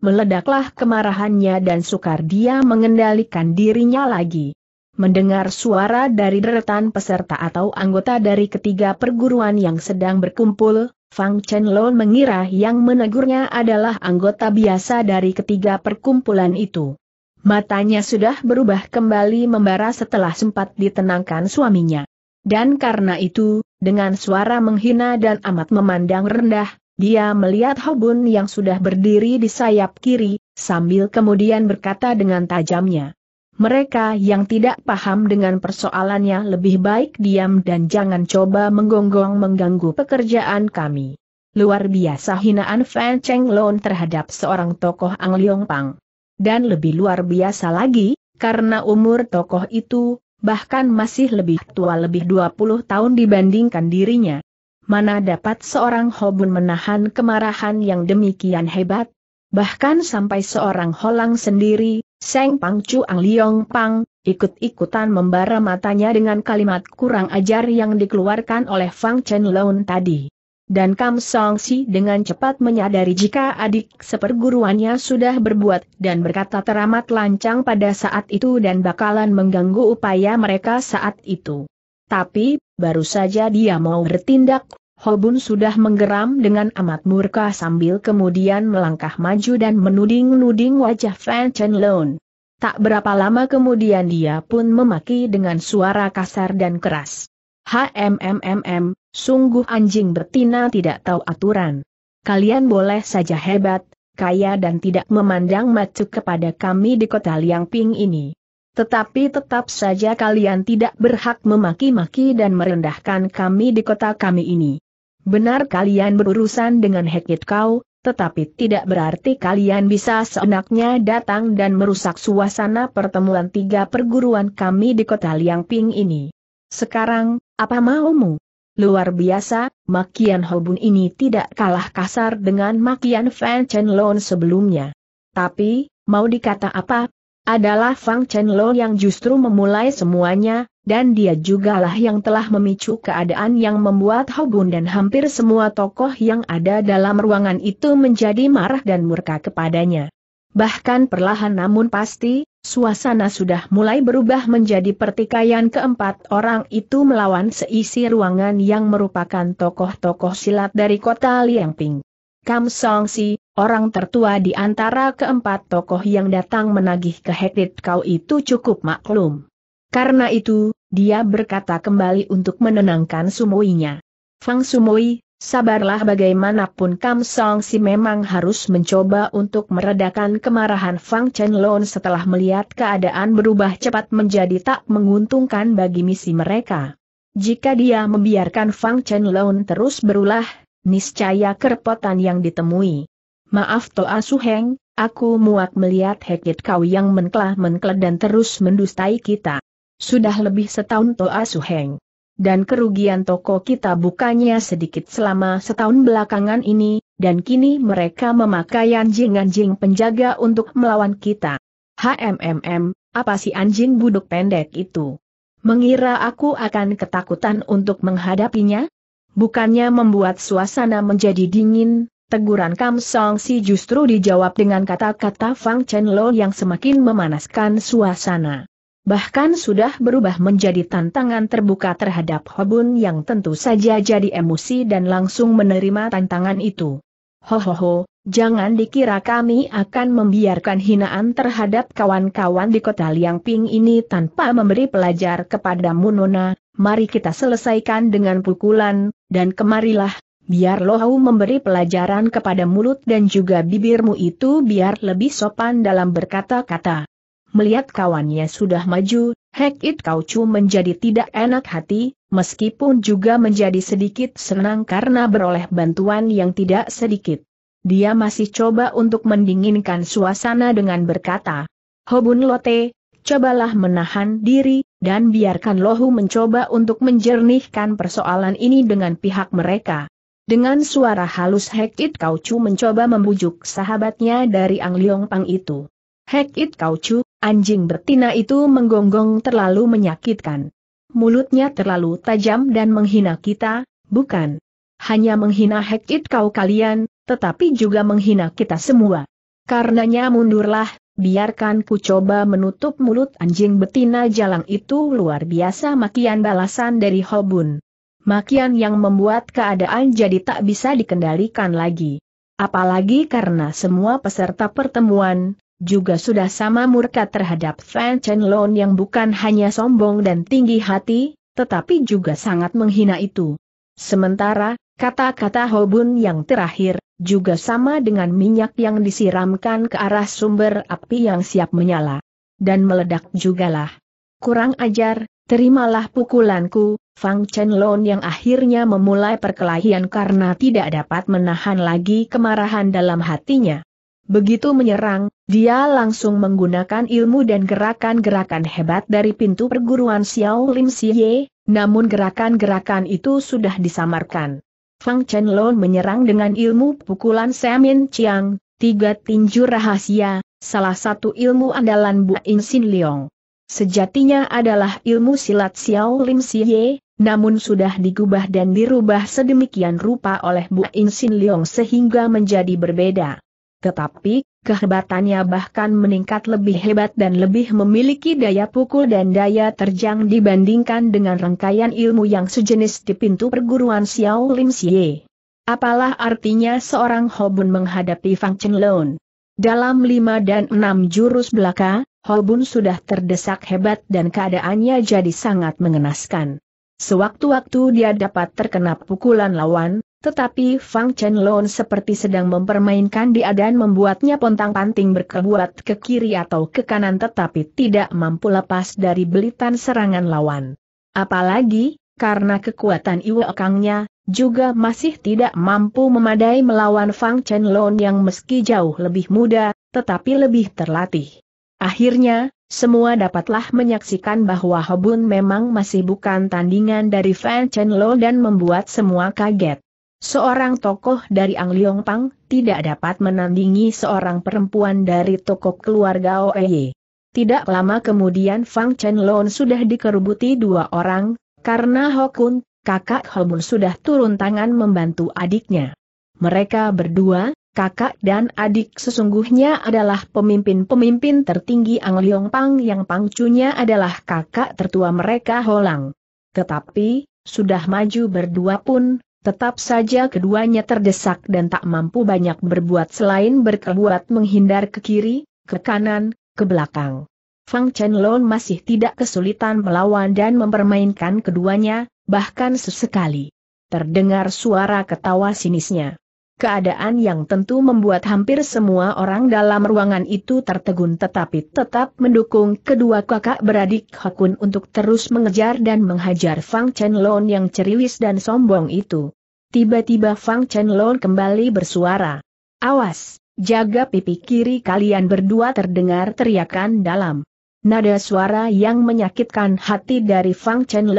S1: meledaklah kemarahannya dan sukar dia mengendalikan dirinya lagi mendengar suara dari deretan peserta atau anggota dari ketiga perguruan yang sedang berkumpul, Fang Chen mengira yang menegurnya adalah anggota biasa dari ketiga perkumpulan itu. Matanya sudah berubah kembali membara setelah sempat ditenangkan suaminya. Dan karena itu, dengan suara menghina dan amat memandang rendah, dia melihat Hobun yang sudah berdiri di sayap kiri, sambil kemudian berkata dengan tajamnya. Mereka yang tidak paham dengan persoalannya lebih baik diam dan jangan coba menggonggong mengganggu pekerjaan kami. Luar biasa hinaan Fan Cheng Lon terhadap seorang tokoh Ang Leong Pang. Dan lebih luar biasa lagi, karena umur tokoh itu, bahkan masih lebih tua lebih 20 tahun dibandingkan dirinya. Mana dapat seorang Hobun menahan kemarahan yang demikian hebat? Bahkan sampai seorang Holang sendiri Seng Pang Ang Liong Pang, ikut-ikutan membara matanya dengan kalimat kurang ajar yang dikeluarkan oleh Fang Chen Lon tadi. Dan Kam Song Si dengan cepat menyadari jika adik seperguruannya sudah berbuat dan berkata teramat lancang pada saat itu dan bakalan mengganggu upaya mereka saat itu. Tapi, baru saja dia mau bertindak, Hobun sudah menggeram dengan amat murka sambil kemudian melangkah maju dan menuding-nuding wajah Fan Chen Loon. Tak berapa lama kemudian dia pun memaki dengan suara kasar dan keras. HMMMM, sungguh anjing betina tidak tahu aturan. Kalian boleh saja hebat, kaya dan tidak memandang macu kepada kami di kota Liang Ping ini. Tetapi tetap saja kalian tidak berhak memaki-maki dan merendahkan kami di kota kami ini. Benar kalian berurusan dengan Hekit Kau, tetapi tidak berarti kalian bisa seenaknya datang dan merusak suasana pertemuan tiga perguruan kami di kota Liang Ping ini. Sekarang, apa maumu? Luar biasa, Makian Hobun ini tidak kalah kasar dengan Makian Fan Chen Lon sebelumnya. Tapi, mau dikata apa? Adalah Fang Chen Lon yang justru memulai semuanya, dan dia jugalah yang telah memicu keadaan yang membuat Hobun dan hampir semua tokoh yang ada dalam ruangan itu menjadi marah dan murka kepadanya. Bahkan perlahan namun pasti, suasana sudah mulai berubah menjadi pertikaian keempat orang itu melawan seisi ruangan yang merupakan tokoh-tokoh silat dari kota Liangping. Kam Song Si, orang tertua di antara keempat tokoh yang datang menagih ke Hekrit Kau itu cukup maklum. Karena itu, dia berkata kembali untuk menenangkan sumoinya. Fang Sumoi, sabarlah bagaimanapun Kam Song Si memang harus mencoba untuk meredakan kemarahan Fang Chen Lon setelah melihat keadaan berubah cepat menjadi tak menguntungkan bagi misi mereka. Jika dia membiarkan Fang Chen Lon terus berulah, niscaya kerepotan yang ditemui. Maaf Toa Heng, aku muak melihat Hekit kau yang menklah menklah dan terus mendustai kita. Sudah lebih setahun Toa Suheng. Dan kerugian toko kita bukannya sedikit selama setahun belakangan ini, dan kini mereka memakai anjing-anjing penjaga untuk melawan kita. HMMM, apa sih anjing buduk pendek itu? Mengira aku akan ketakutan untuk menghadapinya? Bukannya membuat suasana menjadi dingin, Teguran Kam Song Si justru dijawab dengan kata-kata Fang Chen Lo yang semakin memanaskan suasana bahkan sudah berubah menjadi tantangan terbuka terhadap Hobun yang tentu saja jadi emosi dan langsung menerima tantangan itu. Hohoho, jangan dikira kami akan membiarkan hinaan terhadap kawan-kawan di kota Liang Ping ini tanpa memberi pelajar kepada Munona. mari kita selesaikan dengan pukulan, dan kemarilah, biar Lohau memberi pelajaran kepada mulut dan juga bibirmu itu biar lebih sopan dalam berkata-kata. Melihat kawannya sudah maju, Hek It Kau Chu menjadi tidak enak hati, meskipun juga menjadi sedikit senang karena beroleh bantuan yang tidak sedikit. Dia masih coba untuk mendinginkan suasana dengan berkata, Hobun Lote, cobalah menahan diri, dan biarkan Lohu mencoba untuk menjernihkan persoalan ini dengan pihak mereka. Dengan suara halus Hek Kau Kaucu mencoba membujuk sahabatnya dari Ang Liong Pang itu. Hek Kau Kaucu, Anjing betina itu menggonggong terlalu menyakitkan. Mulutnya terlalu tajam dan menghina kita, bukan hanya menghina Hekit kau kalian, tetapi juga menghina kita semua. Karenanya mundurlah, biarkan ku coba menutup mulut anjing betina jalang itu luar biasa makian balasan dari Hobun. Makian yang membuat keadaan jadi tak bisa dikendalikan lagi. Apalagi karena semua peserta pertemuan, juga sudah sama murka terhadap Fan Chen Lon yang bukan hanya sombong dan tinggi hati, tetapi juga sangat menghina itu. Sementara, kata-kata Hobun yang terakhir, juga sama dengan minyak yang disiramkan ke arah sumber api yang siap menyala. Dan meledak jugalah. Kurang ajar, terimalah pukulanku, Fang Chen Lon yang akhirnya memulai perkelahian karena tidak dapat menahan lagi kemarahan dalam hatinya. Begitu menyerang, dia langsung menggunakan ilmu dan gerakan-gerakan hebat dari pintu perguruan Xiao Lim Ye, namun gerakan-gerakan itu sudah disamarkan. Fang Chen menyerang dengan ilmu pukulan Semin Chiang, tiga tinju rahasia, salah satu ilmu andalan Bu In Sin Leong. Sejatinya adalah ilmu silat Xiao Lim Ye, namun sudah digubah dan dirubah sedemikian rupa oleh Bu In Sin Leong sehingga menjadi berbeda. Tetapi, kehebatannya bahkan meningkat lebih hebat dan lebih memiliki daya pukul dan daya terjang dibandingkan dengan rangkaian ilmu yang sejenis di pintu perguruan Xiao Lim Xie. Apalah artinya seorang Hobun menghadapi Fang Chen Lun? Dalam lima dan enam jurus belaka, Hobun sudah terdesak hebat dan keadaannya jadi sangat mengenaskan. Sewaktu-waktu dia dapat terkena pukulan lawan, tetapi Fang Chen seperti sedang mempermainkan dia dan membuatnya pontang-panting berkebuat ke kiri atau ke kanan tetapi tidak mampu lepas dari belitan serangan lawan. Apalagi, karena kekuatan Iwe Kangnya, juga masih tidak mampu memadai melawan Fang Chen yang meski jauh lebih muda, tetapi lebih terlatih. Akhirnya, semua dapatlah menyaksikan bahwa Hobun memang masih bukan tandingan dari Fang Chen dan membuat semua kaget. Seorang tokoh dari Ang Angliong Pang tidak dapat menandingi seorang perempuan dari tokoh keluarga Oeye. Tidak lama kemudian Fang Chen Lon sudah dikerubuti dua orang, karena Hokun, kakak Hobun sudah turun tangan membantu adiknya. Mereka berdua, kakak dan adik sesungguhnya adalah pemimpin-pemimpin tertinggi Ang Angliong Pang yang pangcunya adalah kakak tertua mereka Holang. Tetapi, sudah maju berdua pun, Tetap saja keduanya terdesak dan tak mampu banyak berbuat selain berkebuat menghindar ke kiri, ke kanan, ke belakang. Fang Chenlong masih tidak kesulitan melawan dan mempermainkan keduanya, bahkan sesekali. Terdengar suara ketawa sinisnya keadaan yang tentu membuat hampir semua orang dalam ruangan itu tertegun tetapi tetap mendukung kedua kakak beradik Hakun untuk terus mengejar dan menghajar Fang Chen yang ceriwis dan sombong itu. Tiba-tiba Fang Chen kembali bersuara. Awas, jaga pipi kiri kalian berdua terdengar teriakan dalam. Nada suara yang menyakitkan hati dari Fang Chen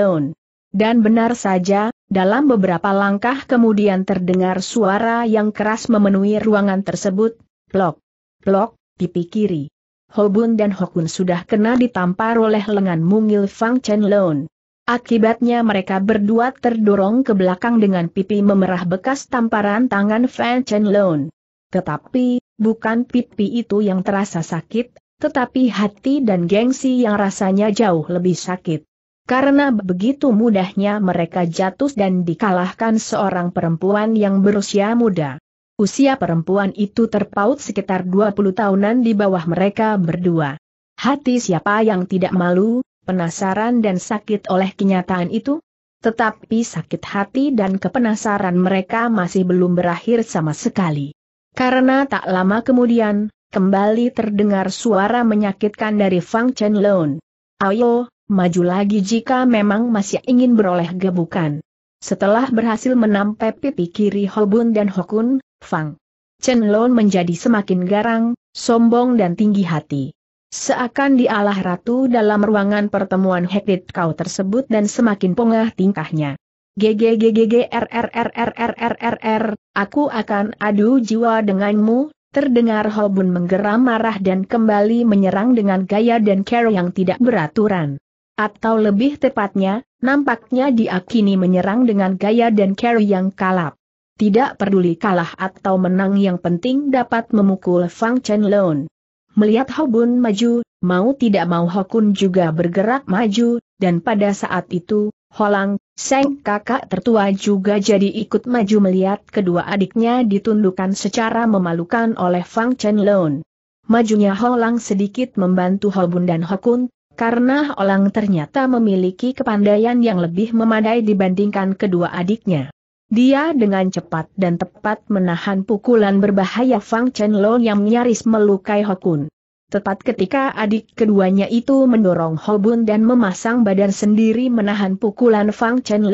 S1: Dan benar saja, dalam beberapa langkah kemudian terdengar suara yang keras memenuhi ruangan tersebut, plok, plok, pipi kiri. Hobun dan Hokun sudah kena ditampar oleh lengan mungil Fang Chen Lon. Akibatnya mereka berdua terdorong ke belakang dengan pipi memerah bekas tamparan tangan Fang Chen Lon. Tetapi, bukan pipi itu yang terasa sakit, tetapi hati dan gengsi yang rasanya jauh lebih sakit. Karena begitu mudahnya mereka jatuh dan dikalahkan seorang perempuan yang berusia muda. Usia perempuan itu terpaut sekitar 20 tahunan di bawah mereka berdua. Hati siapa yang tidak malu, penasaran dan sakit oleh kenyataan itu? Tetapi sakit hati dan kepenasaran mereka masih belum berakhir sama sekali. Karena tak lama kemudian, kembali terdengar suara menyakitkan dari Fang Chen Ayo, maju lagi jika memang masih ingin beroleh gebukan. Setelah berhasil menampai pipi kiri Hobun dan Hokun, Fang Chen Lon menjadi semakin garang, sombong dan tinggi hati. Seakan dialah ratu dalam ruangan pertemuan Hektit kau tersebut dan semakin pongah tingkahnya. GGGGGRRRRRRRR, aku akan adu jiwa denganmu, Terdengar Hobun menggeram marah dan kembali menyerang dengan gaya dan cara yang tidak beraturan. Atau lebih tepatnya, nampaknya dia kini menyerang dengan gaya dan carry yang kalap. Tidak peduli kalah atau menang yang penting dapat memukul Fang Chen Lun. Melihat Hobun maju, mau tidak mau Hokun juga bergerak maju, dan pada saat itu, Holang, Seng kakak tertua juga jadi ikut maju melihat kedua adiknya ditundukkan secara memalukan oleh Fang Chen Lun. Majunya Holang sedikit membantu Hobun dan Hokun, karena Olang ternyata memiliki kepandaian yang lebih memadai dibandingkan kedua adiknya. Dia dengan cepat dan tepat menahan pukulan berbahaya Fang Chen Lo yang nyaris melukai Hokun. Tepat ketika adik keduanya itu mendorong Hobun dan memasang badan sendiri menahan pukulan Fang Chen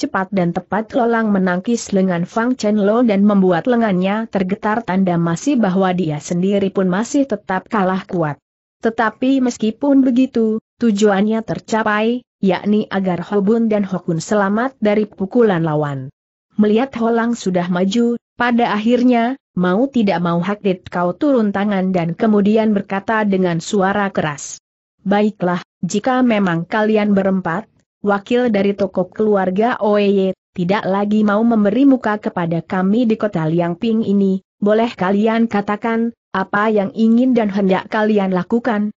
S1: Cepat dan tepat Lolang menangkis lengan Fang Chen Lo dan membuat lengannya tergetar tanda masih bahwa dia sendiri pun masih tetap kalah kuat. Tetapi meskipun begitu, tujuannya tercapai, yakni agar Hobun dan Hokun selamat dari pukulan lawan. Melihat Holang sudah maju, pada akhirnya, mau tidak mau Hakdit kau turun tangan dan kemudian berkata dengan suara keras. Baiklah, jika memang kalian berempat, wakil dari tokoh keluarga Oeye, tidak lagi mau memberi muka kepada kami di kota Liangping ini, boleh kalian katakan, apa yang ingin dan hendak kalian lakukan?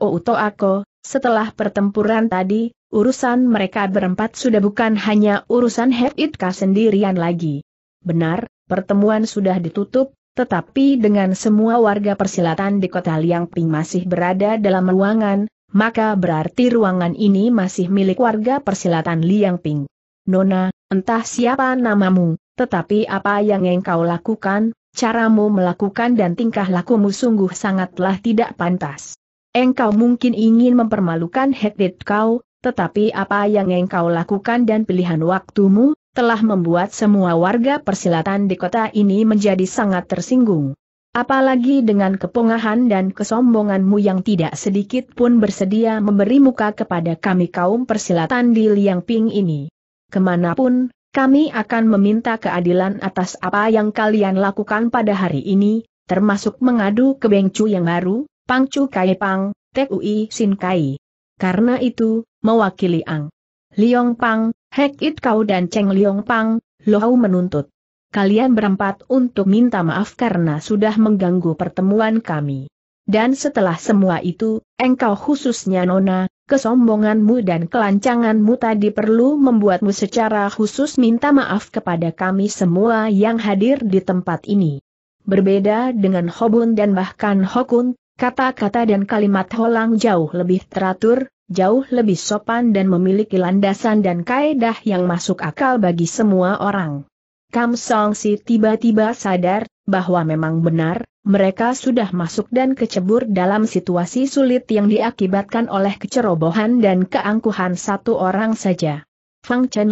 S1: Uto Toako, setelah pertempuran tadi, urusan mereka berempat sudah bukan hanya urusan Head Itka sendirian lagi. Benar, pertemuan sudah ditutup, tetapi dengan semua warga persilatan di kota Liang Ping masih berada dalam ruangan, maka berarti ruangan ini masih milik warga persilatan Liang Ping. Nona, entah siapa namamu, tetapi apa yang engkau lakukan, caramu melakukan dan tingkah lakumu sungguh sangatlah tidak pantas. Engkau mungkin ingin mempermalukan Hektit kau, tetapi apa yang engkau lakukan dan pilihan waktumu, telah membuat semua warga persilatan di kota ini menjadi sangat tersinggung. Apalagi dengan kepongahan dan kesombonganmu yang tidak sedikit pun bersedia memberi muka kepada kami kaum persilatan di Liang Ping ini. Kemanapun, kami akan meminta keadilan atas apa yang kalian lakukan pada hari ini, termasuk mengadu ke Bengcu yang baru, Pangcu Kai Pang, Tekui Sin Kai. Karena itu, mewakili Ang Liong Pang, Hek It Kau dan Cheng Liong Pang, Lohau menuntut. Kalian berempat untuk minta maaf karena sudah mengganggu pertemuan kami. Dan setelah semua itu, engkau khususnya Nona, kesombonganmu dan kelancanganmu tadi perlu membuatmu secara khusus minta maaf kepada kami semua yang hadir di tempat ini. Berbeda dengan Hobun dan bahkan Hokun, kata-kata dan kalimat Holang jauh lebih teratur, jauh lebih sopan dan memiliki landasan dan kaedah yang masuk akal bagi semua orang. Kam Song Si tiba-tiba sadar bahwa memang benar, mereka sudah masuk dan kecebur dalam situasi sulit yang diakibatkan oleh kecerobohan dan keangkuhan satu orang saja. Fang Chen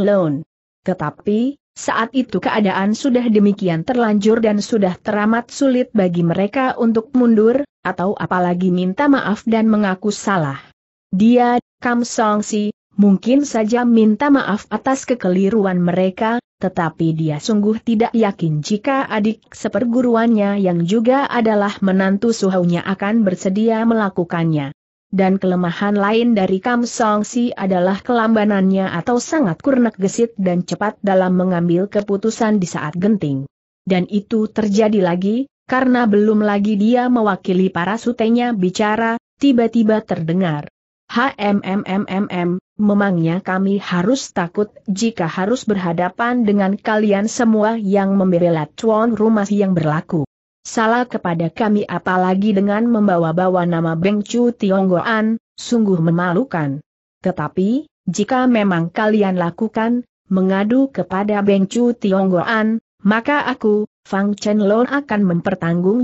S1: Tetapi, saat itu keadaan sudah demikian terlanjur dan sudah teramat sulit bagi mereka untuk mundur, atau apalagi minta maaf dan mengaku salah. Dia, Kam Song Si, mungkin saja minta maaf atas kekeliruan mereka, tetapi dia sungguh tidak yakin jika adik seperguruannya yang juga adalah menantu suhunya akan bersedia melakukannya. Dan kelemahan lain dari Kam Song Si adalah kelambanannya atau sangat kurnak gesit dan cepat dalam mengambil keputusan di saat genting. Dan itu terjadi lagi, karena belum lagi dia mewakili para sutenya bicara, tiba-tiba terdengar HMMMMM, memangnya kami harus takut jika harus berhadapan dengan kalian semua yang membela tuan rumah yang berlaku. Salah kepada kami apalagi dengan membawa-bawa nama Beng Chu Tionggoan, sungguh memalukan. Tetapi, jika memang kalian lakukan, mengadu kepada Beng Chu Tionggoan, maka aku, Fang Chen Long akan mempertanggung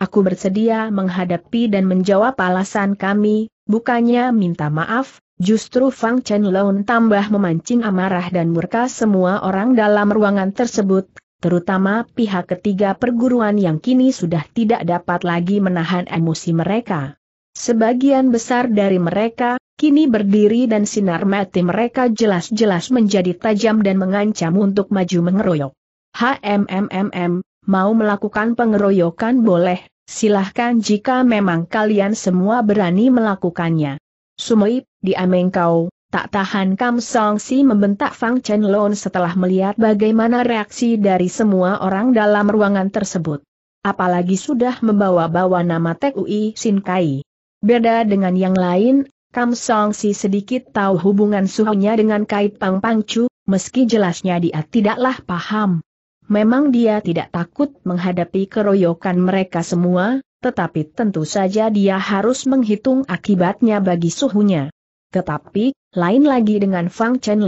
S1: Aku bersedia menghadapi dan menjawab alasan kami, Bukannya minta maaf, justru Fang Chen Lon tambah memancing amarah dan murka semua orang dalam ruangan tersebut, terutama pihak ketiga perguruan yang kini sudah tidak dapat lagi menahan emosi mereka. Sebagian besar dari mereka, kini berdiri dan sinar mati mereka jelas-jelas menjadi tajam dan mengancam untuk maju mengeroyok. HMMMM, mau melakukan pengeroyokan boleh, Silahkan jika memang kalian semua berani melakukannya. Sumoip, diameng kau, tak tahan Kam Song Si membentak Fang Chen Lon setelah melihat bagaimana reaksi dari semua orang dalam ruangan tersebut. Apalagi sudah membawa-bawa nama Tek Ui Sin Kai. Beda dengan yang lain, Kam Song Si sedikit tahu hubungan suhunya dengan Kai Pang Pang Chu, meski jelasnya dia tidaklah paham. Memang dia tidak takut menghadapi keroyokan mereka semua, tetapi tentu saja dia harus menghitung akibatnya bagi suhunya. Tetapi, lain lagi dengan Fang Chen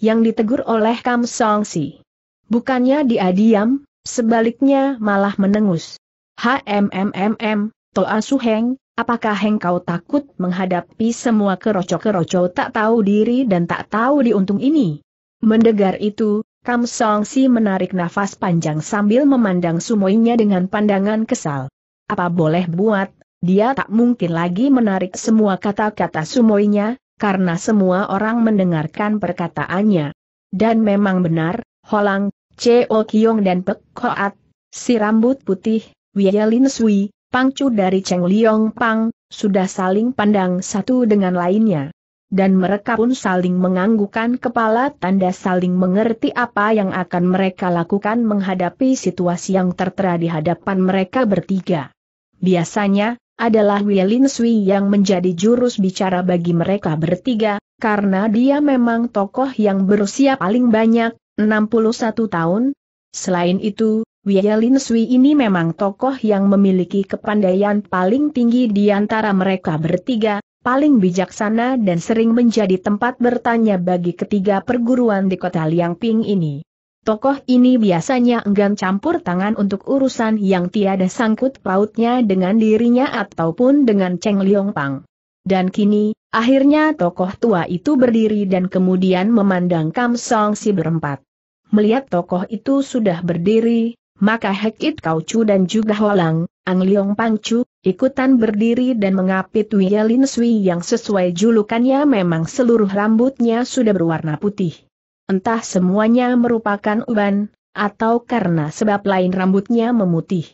S1: yang ditegur oleh Kam Song Si. Bukannya dia diam, sebaliknya malah menengus. HMMMM, Toa Heng, apakah engkau takut menghadapi semua kerocok-kerocok tak tahu diri dan tak tahu diuntung ini? Mendengar itu, Kam Song Si menarik nafas panjang sambil memandang sumoinya dengan pandangan kesal. Apa boleh buat, dia tak mungkin lagi menarik semua kata-kata sumoinya, karena semua orang mendengarkan perkataannya. Dan memang benar, Holang, Cheo Kiong dan Pek Koat, si rambut putih, Wia Lin Sui, Pangcu dari Cheng Liong Pang, sudah saling pandang satu dengan lainnya dan mereka pun saling menganggukan kepala tanda saling mengerti apa yang akan mereka lakukan menghadapi situasi yang tertera di hadapan mereka bertiga. Biasanya, adalah Wielin Sui yang menjadi jurus bicara bagi mereka bertiga, karena dia memang tokoh yang berusia paling banyak, 61 tahun. Selain itu, Wielin Sui ini memang tokoh yang memiliki kepandaian paling tinggi di antara mereka bertiga, paling bijaksana dan sering menjadi tempat bertanya bagi ketiga perguruan di kota Liang Ping ini. Tokoh ini biasanya enggan campur tangan untuk urusan yang tiada sangkut pautnya dengan dirinya ataupun dengan Cheng Pang. Dan kini, akhirnya tokoh tua itu berdiri dan kemudian memandang Kam Song Si berempat. Melihat tokoh itu sudah berdiri, maka Hekit Kaucu dan juga Holang, Ang Leong ikutan berdiri dan mengapit Wia Lin Sui yang sesuai julukannya memang seluruh rambutnya sudah berwarna putih. Entah semuanya merupakan uban, atau karena sebab lain rambutnya memutih.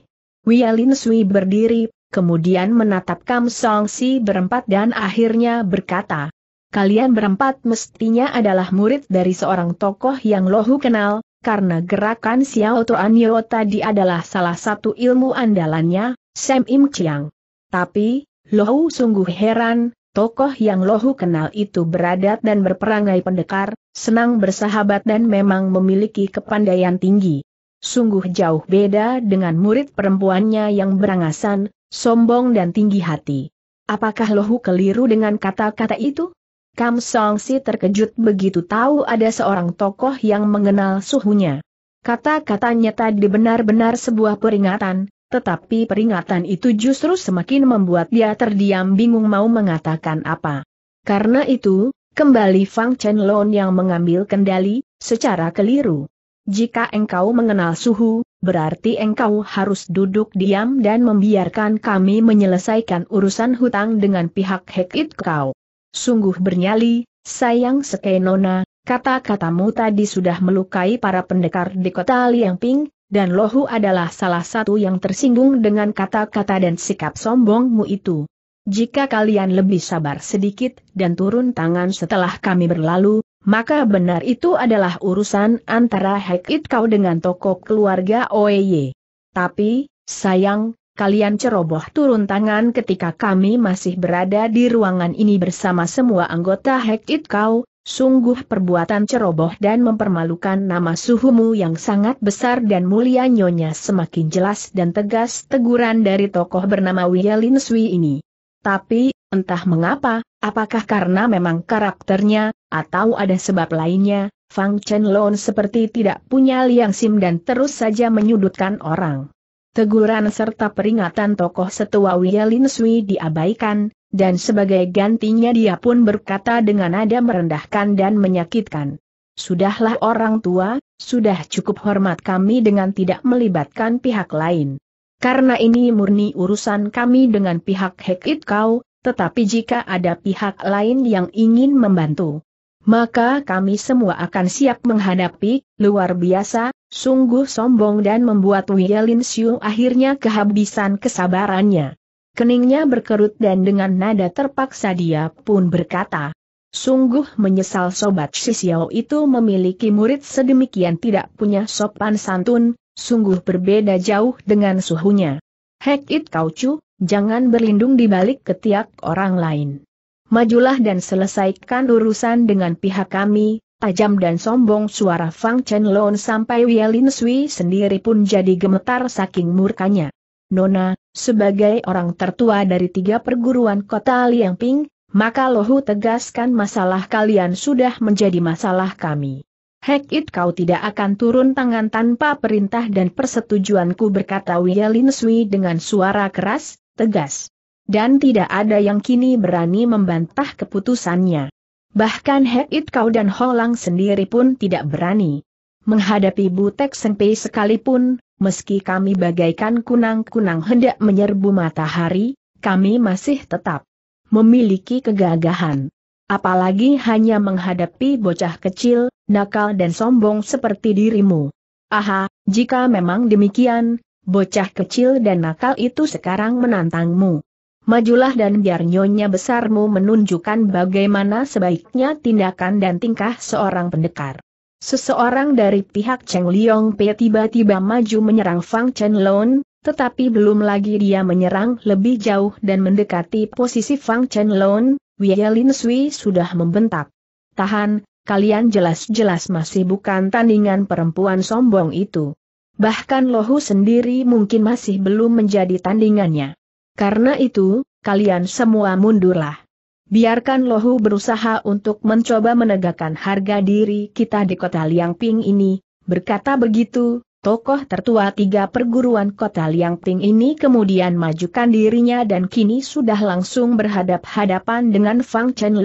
S1: Wia Lin Sui berdiri, kemudian menatap Kam Song Si berempat dan akhirnya berkata, Kalian berempat mestinya adalah murid dari seorang tokoh yang Lohu kenal, karena gerakan Xiao Tuan Yo tadi adalah salah satu ilmu andalannya, Sam Im Chiang. Tapi, Lohu sungguh heran, tokoh yang Lohu kenal itu beradat dan berperangai pendekar, senang bersahabat dan memang memiliki kepandaian tinggi. Sungguh jauh beda dengan murid perempuannya yang berangasan, sombong dan tinggi hati. Apakah Lohu keliru dengan kata-kata itu? Kam Song Si terkejut begitu tahu ada seorang tokoh yang mengenal suhunya. Kata-katanya tadi benar-benar sebuah peringatan, tetapi peringatan itu justru semakin membuat dia terdiam bingung mau mengatakan apa. Karena itu, kembali Fang Chen Lon yang mengambil kendali, secara keliru. Jika engkau mengenal suhu, berarti engkau harus duduk diam dan membiarkan kami menyelesaikan urusan hutang dengan pihak Hekit kau sungguh bernyali, sayang Sekenona, kata-katamu tadi sudah melukai para pendekar di kota Liangping, dan Lohu adalah salah satu yang tersinggung dengan kata-kata dan sikap sombongmu itu. Jika kalian lebih sabar sedikit dan turun tangan setelah kami berlalu, maka benar itu adalah urusan antara It kau dengan tokoh keluarga Oye. Tapi, sayang, kalian ceroboh turun tangan ketika kami masih berada di ruangan ini bersama semua anggota Hekit kau, sungguh perbuatan ceroboh dan mempermalukan nama suhumu yang sangat besar dan mulia nyonya semakin jelas dan tegas teguran dari tokoh bernama Wielin Sui ini. Tapi, entah mengapa, apakah karena memang karakternya, atau ada sebab lainnya, Fang Chen Lon seperti tidak punya liang sim dan terus saja menyudutkan orang. Teguran serta peringatan tokoh setua Lin Sui diabaikan, dan sebagai gantinya dia pun berkata dengan nada merendahkan dan menyakitkan. Sudahlah orang tua, sudah cukup hormat kami dengan tidak melibatkan pihak lain. Karena ini murni urusan kami dengan pihak Hekit kau, tetapi jika ada pihak lain yang ingin membantu, maka kami semua akan siap menghadapi, luar biasa, Sungguh sombong dan membuat Wielin Siu akhirnya kehabisan kesabarannya. Keningnya berkerut dan dengan nada terpaksa dia pun berkata, Sungguh menyesal sobat Sisiao itu memiliki murid sedemikian tidak punya sopan santun, sungguh berbeda jauh dengan suhunya. Hek it kau cu, jangan berlindung di balik ketiak orang lain. Majulah dan selesaikan urusan dengan pihak kami, tajam dan sombong suara Fang Chen Lon sampai Lin Sui sendiri pun jadi gemetar saking murkanya. Nona, sebagai orang tertua dari tiga perguruan kota Liang Ping, maka Lohu tegaskan masalah kalian sudah menjadi masalah kami. Hek it kau tidak akan turun tangan tanpa perintah dan persetujuanku berkata Lin Sui dengan suara keras, tegas. Dan tidak ada yang kini berani membantah keputusannya. Bahkan It Kau dan Holang sendiri pun tidak berani. Menghadapi Butek Senpei sekalipun, meski kami bagaikan kunang-kunang hendak menyerbu matahari, kami masih tetap memiliki kegagahan. Apalagi hanya menghadapi bocah kecil, nakal dan sombong seperti dirimu. Aha, jika memang demikian, bocah kecil dan nakal itu sekarang menantangmu majulah dan biar nyonya besarmu menunjukkan bagaimana sebaiknya tindakan dan tingkah seorang pendekar. Seseorang dari pihak Cheng Liong Pei tiba-tiba maju menyerang Fang Chen Lon, tetapi belum lagi dia menyerang lebih jauh dan mendekati posisi Fang Chen Lon, Wei Lin Sui sudah membentak. Tahan, kalian jelas-jelas masih bukan tandingan perempuan sombong itu. Bahkan Lohu sendiri mungkin masih belum menjadi tandingannya. Karena itu, kalian semua mundurlah. Biarkan Lohu berusaha untuk mencoba menegakkan harga diri kita di kota Liangping ini, berkata begitu, tokoh tertua tiga perguruan kota Liangping ini kemudian majukan dirinya dan kini sudah langsung berhadap-hadapan dengan Fang Chen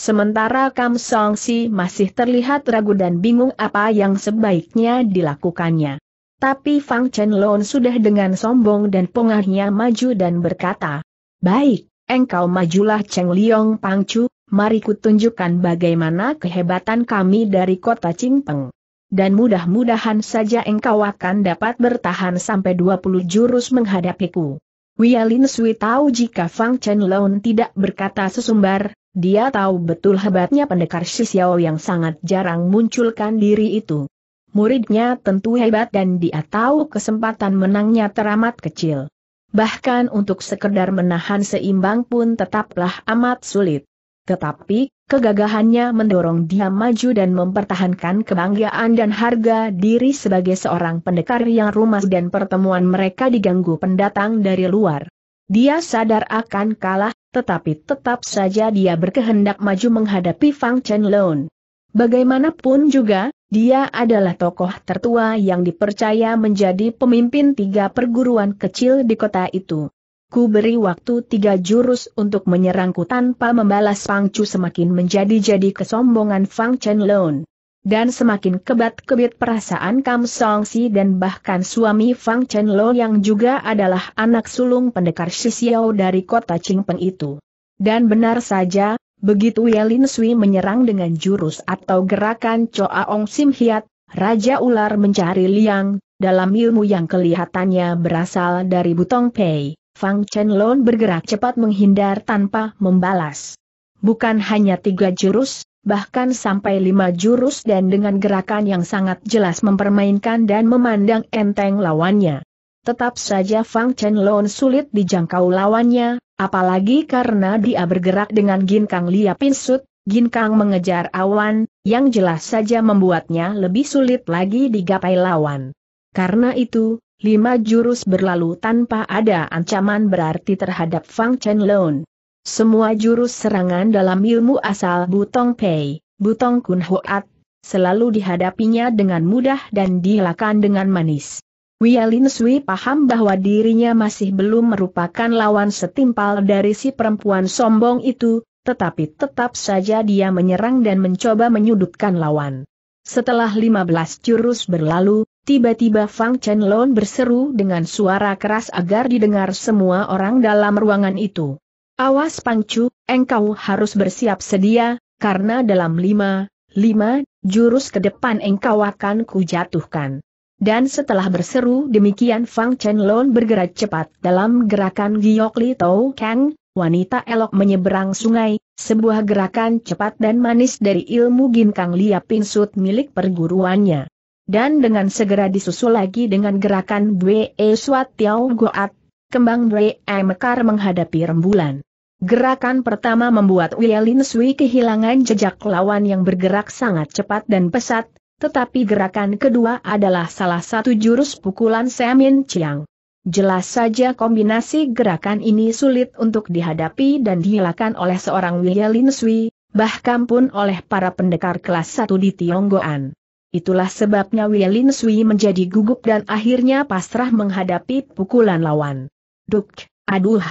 S1: Sementara Kam Song Si masih terlihat ragu dan bingung apa yang sebaiknya dilakukannya. Tapi Fang Chen Lon sudah dengan sombong dan pengahnya maju dan berkata, Baik, engkau majulah Cheng Liong Chu, mari kutunjukkan bagaimana kehebatan kami dari kota Cingpeng. Dan mudah-mudahan saja engkau akan dapat bertahan sampai 20 jurus menghadapiku. Wialin Sui tahu jika Fang Chen Lon tidak berkata sesumbar, dia tahu betul hebatnya pendekar Shisiao yang sangat jarang munculkan diri itu muridnya tentu hebat dan dia tahu kesempatan menangnya teramat kecil. Bahkan untuk sekedar menahan seimbang pun tetaplah amat sulit. Tetapi, kegagahannya mendorong dia maju dan mempertahankan kebanggaan dan harga diri sebagai seorang pendekar yang rumah dan pertemuan mereka diganggu pendatang dari luar. Dia sadar akan kalah, tetapi tetap saja dia berkehendak maju menghadapi Fang Chen Lun. Bagaimanapun juga, dia adalah tokoh tertua yang dipercaya menjadi pemimpin tiga perguruan kecil di kota itu. Ku beri waktu tiga jurus untuk menyerangku tanpa membalas Fang Chu semakin menjadi-jadi kesombongan Fang Chen Lun. Dan semakin kebat-kebit perasaan Kam Song Si dan bahkan suami Fang Chen Lo yang juga adalah anak sulung pendekar Shisiao dari kota Qingpeng itu. Dan benar saja, Begitu Yelin Sui menyerang dengan jurus atau gerakan Choa Ong Sim Hiat, Raja Ular mencari liang, dalam ilmu yang kelihatannya berasal dari Butong Pei, Fang Chen Lon bergerak cepat menghindar tanpa membalas. Bukan hanya tiga jurus, bahkan sampai lima jurus dan dengan gerakan yang sangat jelas mempermainkan dan memandang enteng lawannya tetap saja Fang Chenlon sulit dijangkau lawannya, apalagi karena dia bergerak dengan ginkang liapin sut, ginkang mengejar awan, yang jelas saja membuatnya lebih sulit lagi digapai lawan. Karena itu, lima jurus berlalu tanpa ada ancaman berarti terhadap Fang Chenlon. Semua jurus serangan dalam ilmu asal Butong Pei, Butong Kun Huat, selalu dihadapinya dengan mudah dan dilakukan dengan manis. Wialin Sui paham bahwa dirinya masih belum merupakan lawan setimpal dari si perempuan sombong itu, tetapi tetap saja dia menyerang dan mencoba menyudutkan lawan. Setelah 15 jurus berlalu, tiba-tiba Fang Chen Lon berseru dengan suara keras agar didengar semua orang dalam ruangan itu. Awas Pang Chu, engkau harus bersiap sedia, karena dalam lima, lima, jurus ke depan engkau akan kujatuhkan. Dan setelah berseru demikian Fang Chen Lon bergerak cepat dalam gerakan Giyok Li Tau Kang, wanita elok menyeberang sungai, sebuah gerakan cepat dan manis dari ilmu ginkang Lia Pinsut milik perguruannya. Dan dengan segera disusul lagi dengan gerakan Bwe Suat Tiao Goat, kembang Bwe e Mekar menghadapi rembulan. Gerakan pertama membuat Wielin Sui kehilangan jejak lawan yang bergerak sangat cepat dan pesat, tetapi gerakan kedua adalah salah satu jurus pukulan Semin Chiang. Jelas saja kombinasi gerakan ini sulit untuk dihadapi dan dihilangkan oleh seorang Lin Sui, bahkan pun oleh para pendekar kelas 1 di Tionggoan. Itulah sebabnya Lin Sui menjadi gugup dan akhirnya pasrah menghadapi pukulan lawan. Duk, aduh,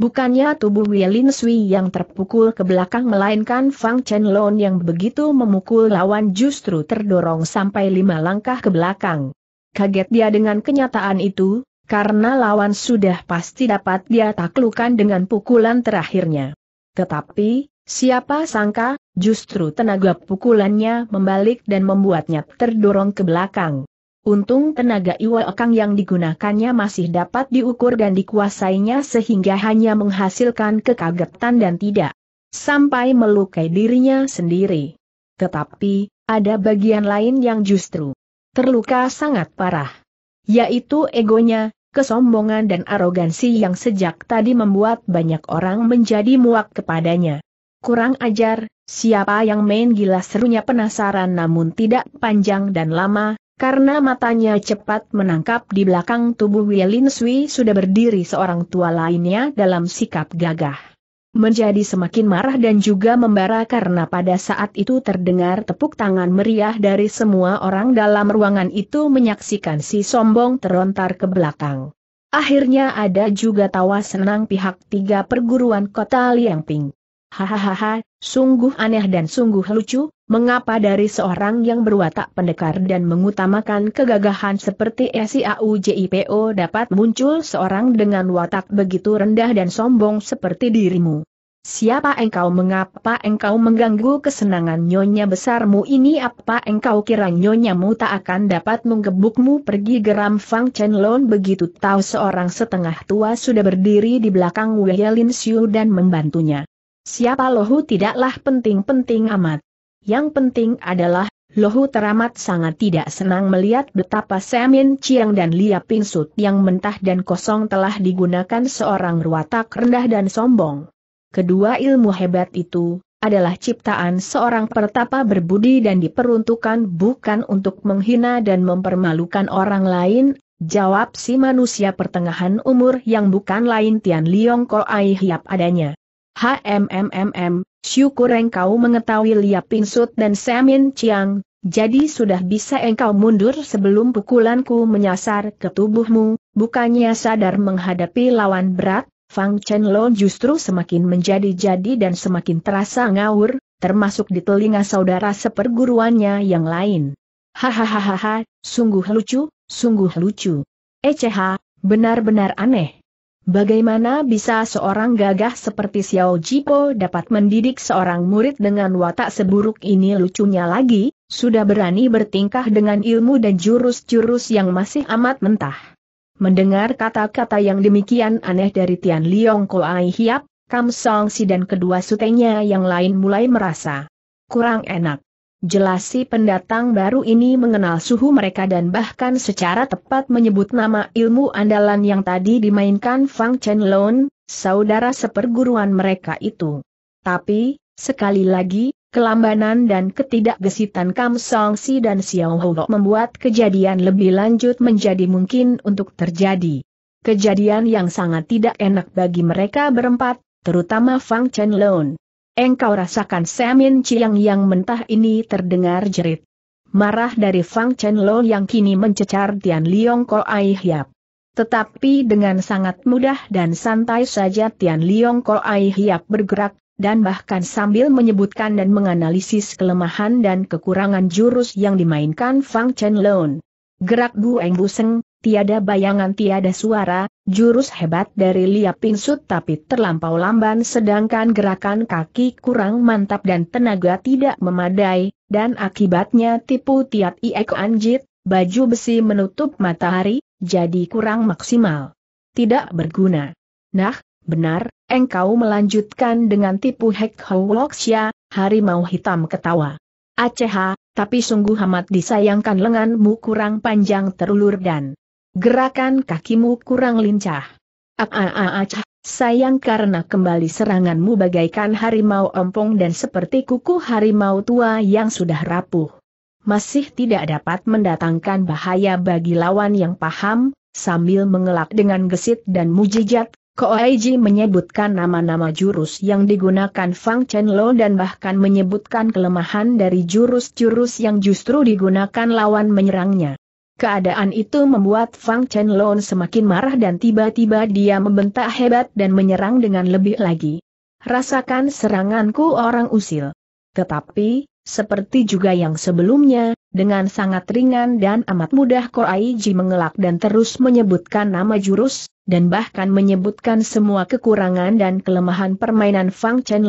S1: Bukannya tubuh Wielin Sui yang terpukul ke belakang melainkan Fang Chen Lon yang begitu memukul lawan justru terdorong sampai lima langkah ke belakang. Kaget dia dengan kenyataan itu, karena lawan sudah pasti dapat dia taklukan dengan pukulan terakhirnya. Tetapi, siapa sangka, justru tenaga pukulannya membalik dan membuatnya terdorong ke belakang. Untung tenaga Iwa Okang yang digunakannya masih dapat diukur dan dikuasainya sehingga hanya menghasilkan kekagetan dan tidak sampai melukai dirinya sendiri. Tetapi, ada bagian lain yang justru terluka sangat parah. Yaitu egonya, kesombongan dan arogansi yang sejak tadi membuat banyak orang menjadi muak kepadanya. Kurang ajar, siapa yang main gila serunya penasaran namun tidak panjang dan lama, karena matanya cepat menangkap di belakang tubuh Wielin Sui sudah berdiri seorang tua lainnya dalam sikap gagah. Menjadi semakin marah dan juga membara karena pada saat itu terdengar tepuk tangan meriah dari semua orang dalam ruangan itu menyaksikan si sombong terontar ke belakang. Akhirnya ada juga tawa senang pihak tiga perguruan kota Liangping. Hahaha, sungguh aneh dan sungguh lucu, Mengapa dari seorang yang berwatak pendekar dan mengutamakan kegagahan seperti SIAUJIPO dapat muncul seorang dengan watak begitu rendah dan sombong seperti dirimu? Siapa engkau mengapa engkau mengganggu kesenangan nyonya besarmu ini apa engkau kira nyonyamu tak akan dapat menggebukmu pergi geram Fang Chen Lon begitu tahu seorang setengah tua sudah berdiri di belakang Wei Lin Xiu dan membantunya. Siapa lohu tidaklah penting-penting amat. Yang penting adalah, Lohu teramat sangat tidak senang melihat betapa Semin Chiang dan Lia Pingsut yang mentah dan kosong telah digunakan seorang ruatak rendah dan sombong. Kedua ilmu hebat itu, adalah ciptaan seorang pertapa berbudi dan diperuntukkan bukan untuk menghina dan mempermalukan orang lain, jawab si manusia pertengahan umur yang bukan lain Tian Liong Ko Ai Hiap adanya. HMMMM, syukur engkau mengetahui Liap Pinsut dan Semin Chiang, jadi sudah bisa engkau mundur sebelum pukulanku menyasar ke tubuhmu, bukannya sadar menghadapi lawan berat, Fang Chen Lo justru semakin menjadi-jadi dan semakin terasa ngawur, termasuk di telinga saudara seperguruannya yang lain. Hahaha, sungguh lucu, sungguh lucu. Eceha, benar-benar aneh. Bagaimana bisa seorang gagah seperti Xiao Jipo dapat mendidik seorang murid dengan watak seburuk ini lucunya lagi, sudah berani bertingkah dengan ilmu dan jurus-jurus yang masih amat mentah. Mendengar kata-kata yang demikian aneh dari Tian Liong Ai Hiap, Kam Song Si dan kedua sutenya yang lain mulai merasa kurang enak. Jelas si pendatang baru ini mengenal suhu mereka dan bahkan secara tepat menyebut nama ilmu andalan yang tadi dimainkan Fang Chen saudara seperguruan mereka itu. Tapi, sekali lagi, kelambanan dan ketidakgesitan Kam Song Si dan Xiao Hulok membuat kejadian lebih lanjut menjadi mungkin untuk terjadi. Kejadian yang sangat tidak enak bagi mereka berempat, terutama Fang Chen Engkau rasakan Semin Chiang yang mentah ini terdengar jerit. Marah dari Fang Chen Lo yang kini mencecar Tian Liong Ko Ai Hiap. Tetapi dengan sangat mudah dan santai saja Tian Liong Ko Ai Hiap bergerak, dan bahkan sambil menyebutkan dan menganalisis kelemahan dan kekurangan jurus yang dimainkan Fang Chen Lo. Gerak Bu Eng Seng, tiada bayangan tiada suara, jurus hebat dari Lia Pinsut tapi terlampau lamban sedangkan gerakan kaki kurang mantap dan tenaga tidak memadai, dan akibatnya tipu tiap Iek Anjit, baju besi menutup matahari, jadi kurang maksimal. Tidak berguna. Nah, benar, engkau melanjutkan dengan tipu Hek Howloksya, harimau hitam ketawa. Aceh, tapi sungguh amat disayangkan lenganmu kurang panjang terulur dan Gerakan kakimu kurang lincah. Aaah, ah, ah, ah, sayang karena kembali seranganmu bagaikan harimau ompong dan seperti kuku harimau tua yang sudah rapuh. Masih tidak dapat mendatangkan bahaya bagi lawan yang paham, sambil mengelak dengan gesit dan mujijat, Koaiji menyebutkan nama-nama jurus yang digunakan Fang Chen dan bahkan menyebutkan kelemahan dari jurus-jurus yang justru digunakan lawan menyerangnya. Keadaan itu membuat Fang Chen Lon semakin marah dan tiba-tiba dia membentak hebat dan menyerang dengan lebih lagi. Rasakan seranganku orang usil. Tetapi, seperti juga yang sebelumnya, dengan sangat ringan dan amat mudah Ko Ji mengelak dan terus menyebutkan nama jurus, dan bahkan menyebutkan semua kekurangan dan kelemahan permainan Fang Chen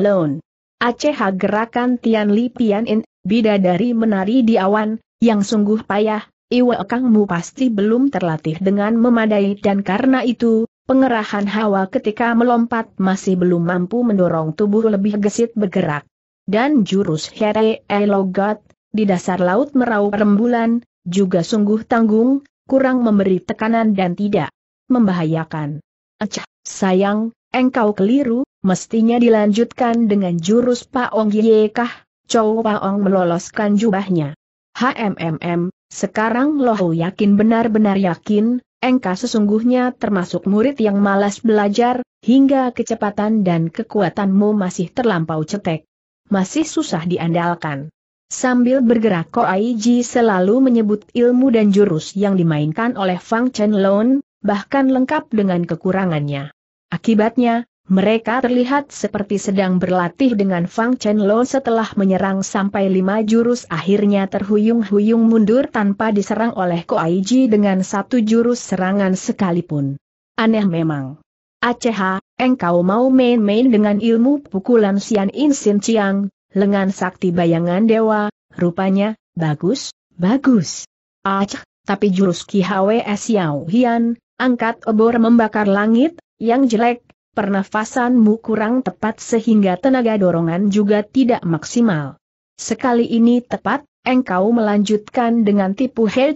S1: Aceh gerakan Tian Li Pian In, bidadari menari di awan, yang sungguh payah, Iwa Kangmu pasti belum terlatih dengan memadai dan karena itu, pengerahan hawa ketika melompat masih belum mampu mendorong tubuh lebih gesit bergerak. Dan jurus Here Elogat, di dasar laut merau rembulan, juga sungguh tanggung, kurang memberi tekanan dan tidak membahayakan. Acah, sayang, engkau keliru, mestinya dilanjutkan dengan jurus Paong Yekah, Chow Paong meloloskan jubahnya. HMMM, sekarang Lohu yakin benar-benar yakin, Engka sesungguhnya termasuk murid yang malas belajar, hingga kecepatan dan kekuatanmu masih terlampau cetek. Masih susah diandalkan. Sambil bergerak Ko Aiji selalu menyebut ilmu dan jurus yang dimainkan oleh Fang Chen Lone, bahkan lengkap dengan kekurangannya. Akibatnya, mereka terlihat seperti sedang berlatih dengan Fang Chen Lo setelah menyerang sampai lima jurus akhirnya terhuyung-huyung mundur tanpa diserang oleh Ko Aiji dengan satu jurus serangan sekalipun. Aneh memang. Aceha, engkau mau main-main dengan ilmu pukulan Sian In Sin Chiang, lengan sakti bayangan dewa, rupanya, bagus, bagus. Aceh, tapi jurus Ki Hwe Xiao Hian, angkat obor membakar langit, yang jelek, pernafasanmu kurang tepat sehingga tenaga dorongan juga tidak maksimal. Sekali ini tepat, engkau melanjutkan dengan tipu e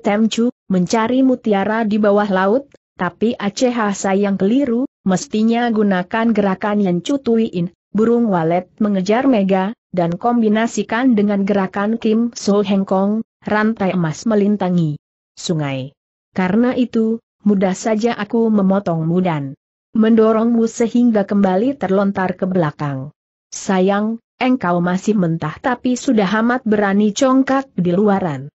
S1: Temcu, mencari mutiara di bawah laut, tapi Aceh sayang keliru, mestinya gunakan gerakan yang cutuiin burung walet mengejar mega, dan kombinasikan dengan gerakan Kim So Heng Kong, rantai emas melintangi sungai. Karena itu, mudah saja aku memotong mudan mendorongmu sehingga kembali terlontar ke belakang. Sayang, engkau masih mentah tapi sudah amat berani congkak di luaran.